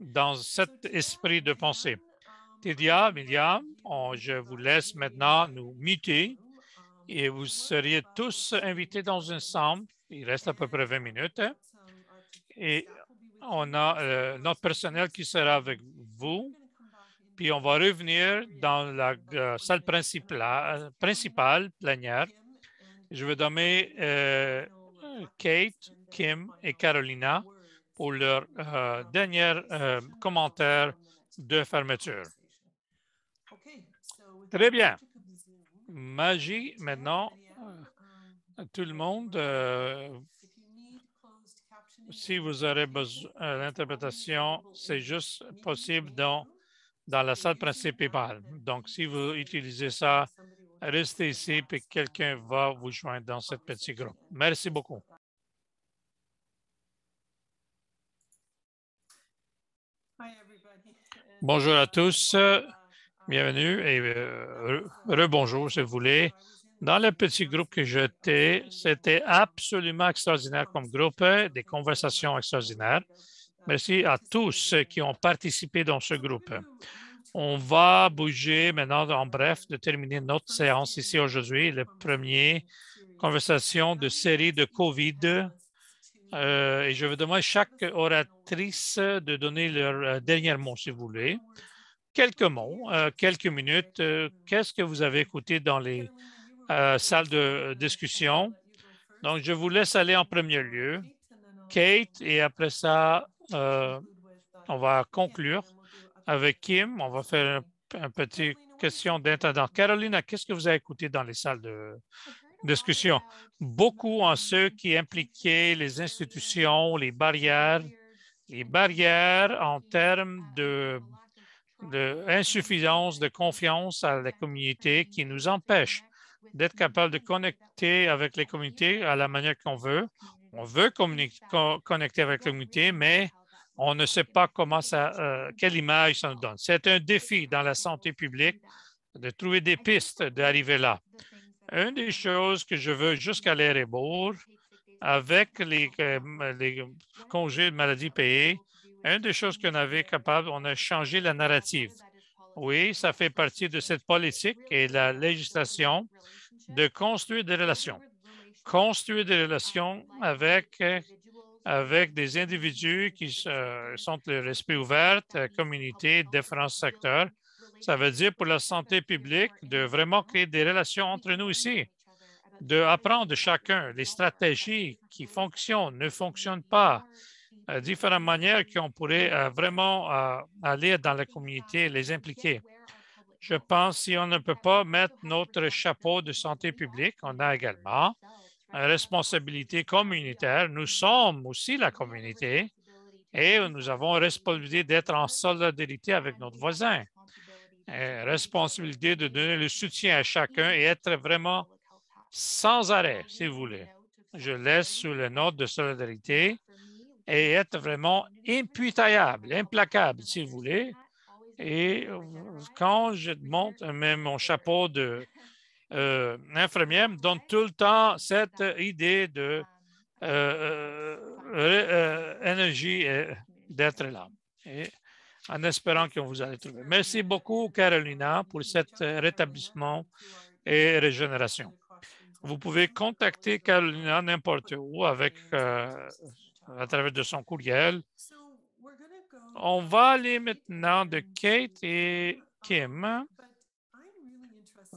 dans cet esprit de pensée. Tedia, Milia, je vous laisse maintenant nous muter et vous seriez tous invités dans un chambre. Il reste à peu près 20 minutes. Hein. Et on a euh, notre personnel qui sera avec vous. Puis on va revenir dans la euh, salle principale, principale, plénière. Je vais donner euh, Kate, Kim et Carolina pour leur dernier commentaire de fermeture. Très bien magie maintenant. Euh, tout le monde, euh, si vous aurez besoin d'interprétation, euh, c'est juste possible dans, dans la salle principale. Donc, si vous utilisez ça, restez ici puis quelqu'un va vous joindre dans cette petit groupe. Merci beaucoup. Bonjour à tous. Bienvenue et euh, rebonjour, si vous voulez. Dans le petit groupe que j'étais, c'était absolument extraordinaire comme groupe, des conversations extraordinaires. Merci à tous ceux qui ont participé dans ce groupe. On va bouger maintenant, en bref, de terminer notre séance ici aujourd'hui, le premier conversation de série de COVID. Euh, et je vais demander à chaque oratrice de donner leur euh, dernier mot, si vous voulez quelques mots, euh, quelques minutes. Euh, qu'est-ce que vous avez écouté dans les euh, salles de discussion? Donc, je vous laisse aller en premier lieu, Kate, et après ça, on va conclure avec Kim. On va faire un, petite petit question d'intendant. Carolina, qu'est-ce que vous avez écouté dans les salles de discussion? Beaucoup en ce qui impliquait les institutions, les barrières, les barrières en termes de de de confiance à la communauté qui nous empêche d'être capable de connecter avec les communautés à la manière qu'on veut. On veut connecter avec la communauté, mais on ne sait pas comment ça, euh, quelle image ça nous donne. C'est un défi dans la santé publique de trouver des pistes d'arriver là. Une des choses que je veux jusqu'à l'air avec les, euh, les congés de maladie payés, une des choses qu'on avait capable, on a changé la narrative. Oui, ça fait partie de cette politique et la législation de construire des relations. Construire des relations avec, avec des individus qui sont le respect ouvert, communauté, différents secteurs. Ça veut dire pour la santé publique de vraiment créer des relations entre nous ici, d'apprendre de chacun les stratégies qui fonctionnent, ne fonctionnent pas, euh, différentes manières qu'on pourrait euh, vraiment euh, aller dans la communauté et les impliquer. Je pense si on ne peut pas mettre notre chapeau de santé publique, on a également une responsabilité communautaire. Nous sommes aussi la communauté et nous avons responsabilité d'être en solidarité avec notre voisin. responsabilité de donner le soutien à chacun et être vraiment sans arrêt, si vous voulez. Je laisse sous le note de solidarité et être vraiment imputaillable, implacable, si vous voulez. Et quand je monte même mon chapeau de euh, donne tout le temps cette idée de euh, euh, euh, euh énergie d'être là. Et en espérant qu'on vous a trouver. Merci beaucoup, Carolina, pour cet rétablissement et régénération. Vous pouvez contacter Carolina n'importe où avec à travers de son courriel. On va aller maintenant de Kate et um, Kim,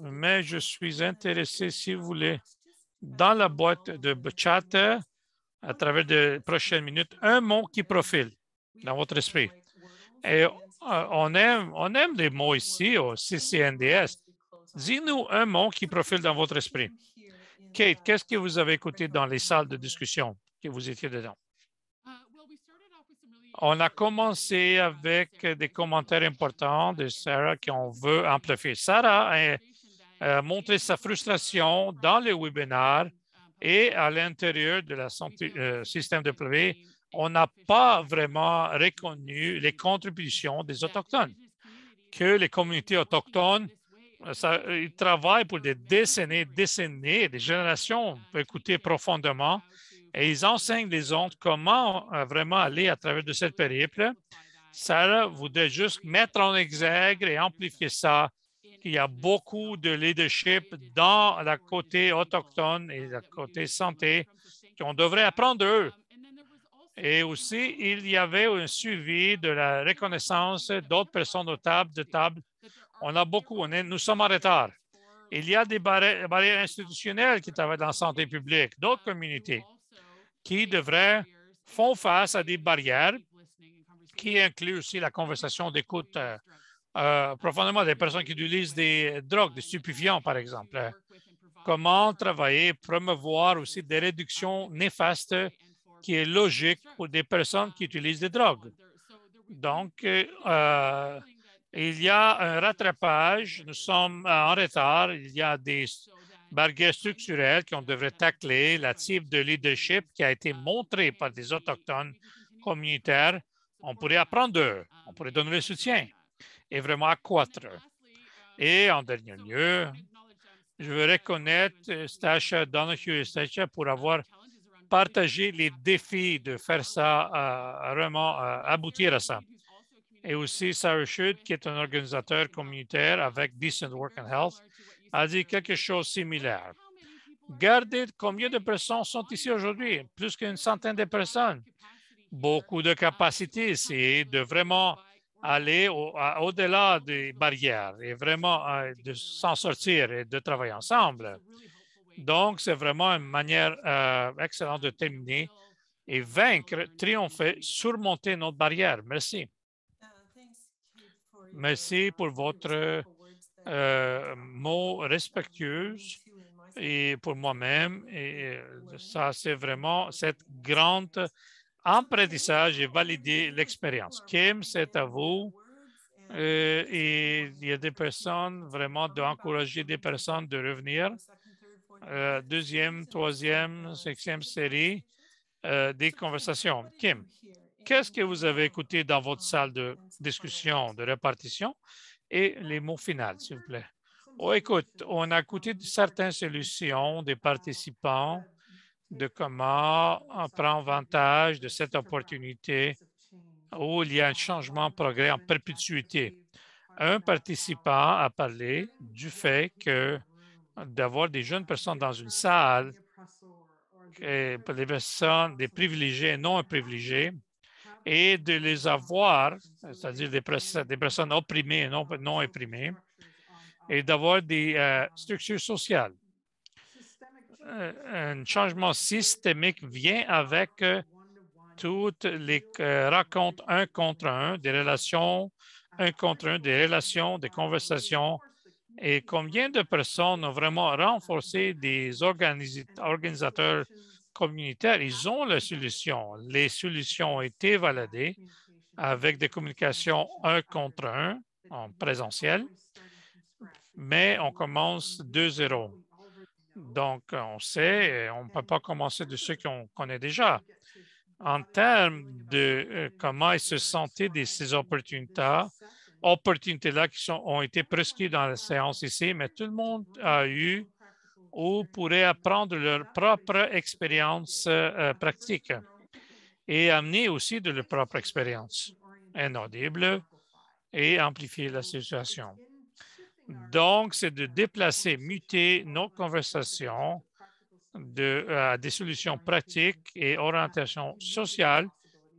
mais je suis intéressé, si vous voulez, dans la boîte de chat, à travers de prochaines minutes, un mot qui profile dans votre esprit. Et on aime, on aime les mots ici au CCNDS. Dis-nous un mot qui profile dans votre esprit. Kate, uh, qu'est-ce que vous avez écouté dans les salles de discussion que vous étiez dedans? On a commencé avec des commentaires importants de Sarah qu'on veut amplifier. Sarah a euh, montré sa frustration dans le webinaire et à l'intérieur de la euh, système de privé, on n'a pas vraiment reconnu les contributions des Autochtones, que les communautés autochtones ils travaillent pour des décennies, décennies, des générations écouter profondément et ils enseignent les autres comment euh, vraiment aller à travers de cette périple. Ça voudrait juste mettre en exergue et amplifier ça qu'il y a beaucoup de leadership dans la côté autochtone et la côté santé qu'on devrait apprendre d'eux. Et aussi, il y avait un suivi de la reconnaissance d'autres personnes de table. On a beaucoup, on nous sommes en retard. Il y a des barrières institutionnelles qui travaillent dans la santé publique, d'autres communautés qui devraient font face à des barrières qui incluent aussi la conversation d'écoute euh, euh, profondément des personnes qui utilisent des drogues, des stupéfiants, par exemple. Comment travailler, promouvoir aussi des réductions néfastes qui est logique pour des personnes qui utilisent des drogues. Donc, euh, il y a un rattrapage, nous sommes en retard, il y a des barrières structurelles qu'on devrait tacler, la type de leadership qui a été montré par des Autochtones communautaires, on pourrait apprendre d'eux, on pourrait donner le soutien et vraiment accroître. Et en dernier lieu, je veux reconnaître Stasha Donahue et pour avoir partagé les défis de faire ça, euh, vraiment euh, aboutir à ça. Et aussi Sarah Schutt, qui est un organisateur communautaire avec Decent Work and Health, a dit quelque chose de similaire. Gardez combien de personnes sont ici aujourd'hui, plus qu'une centaine de personnes. Beaucoup de capacités ici de vraiment aller au-delà des barrières et vraiment euh, de s'en sortir et de travailler ensemble. Donc, c'est vraiment une manière euh, excellente de terminer et vaincre, triompher, surmonter notre barrière. Merci. Uh, Merci pour votre euh, mots respectueux et pour moi-même. Et euh, ça, c'est vraiment cette grande apprentissage et valider l'expérience. Kim, c'est à vous. Euh, et il y a des personnes, vraiment, d'encourager des personnes de revenir. deuxième, troisième, sixième série des conversations. Kim, qu'est-ce que vous avez écouté dans votre salle de discussion, de répartition? et les mots finaux, s'il vous plaît. Oh, écoute, on a écouté certaines solutions des participants de comment on prend avantage de cette opportunité où il y a un changement de progrès en perpétuité. Un participant a parlé du fait que d'avoir des jeunes personnes dans une salle, et les personnes, des privilégiés et non privilégiés, et de les avoir, c'est-à-dire des, des, personnes opprimées et non, non opprimées, et d'avoir des euh, structures sociales. Euh, un changement systémique vient avec euh, toutes les racontes un contre un, des relations un contre un, des relations, des conversations, et combien de personnes ont vraiment renforcé des organisateurs communautaires, ils ah. ont la solution. Les solutions ont été validées avec des communications un contre un en présentiel, mais on commence de zéro. Donc, on sait, on ne peut pas commencer de ce qu'on connaît déjà. En termes de euh, comment ils se sentaient de ces opportunités, opportunités-là qui ont été prescrites dans la séance ici, mais tout le monde a eu ou pourraient apprendre leur propre expérience euh, pratique et amener aussi de leur propre expérience inaudible et amplifier la situation. Donc, c'est de déplacer, muter nos conversations de, à des solutions pratiques et orientations sociales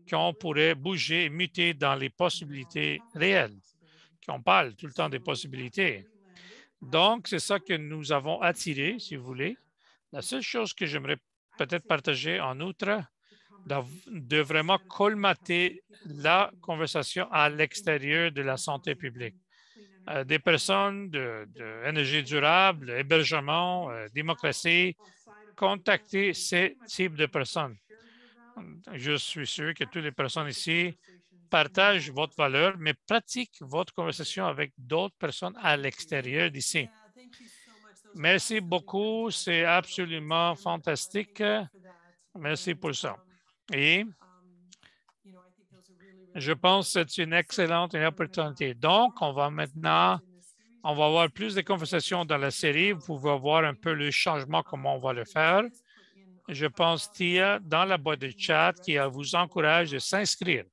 qu'on pourrait bouger et muter dans les possibilités réelles, on parle tout le temps des possibilités donc, c'est ça que nous avons attiré, si vous voulez. La seule chose que j'aimerais peut-être partager en outre, de vraiment colmater la conversation à l'extérieur de la santé publique. Euh, des personnes de, durable, hébergement, euh, démocratie, contacter ces types de personnes. Je suis sûr que toutes les personnes ici partage votre valeur, mais pratique votre conversation avec d'autres personnes à l'extérieur d'ici. Merci beaucoup. C'est absolument fantastique. Merci pour ça. Et je pense que c'est une excellente opportunité. Donc, on va maintenant, on va avoir plus de conversations dans la série. Vous pouvez voir un peu le changement, comment on va le faire. Je pense qu'il y a dans la boîte de chat qui vous encourage de s'inscrire.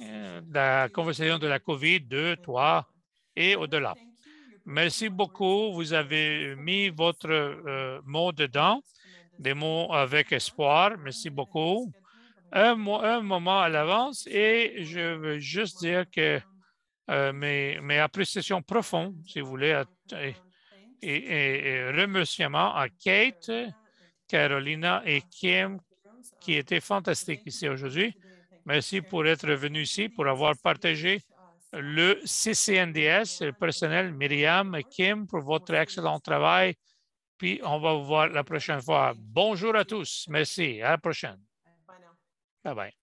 Euh, la conversation de la COVID 2, 3 et au-delà. Merci beaucoup. Vous avez mis votre euh, mot dedans, des mots avec espoir. Merci beaucoup. Un, un moment à l'avance et je veux juste dire que euh, mes, mes, appréciations profondes, si vous voulez, et, et, et, remerciements à Kate, Carolina et Kim qui étaient fantastiques ici aujourd'hui. Merci pour être venu ici, pour avoir partagé le CCNDS, le personnel, Myriam et Kim, pour votre excellent travail. Puis on va vous voir la prochaine fois. Bonjour à tous. Merci. À la prochaine. Bye bye.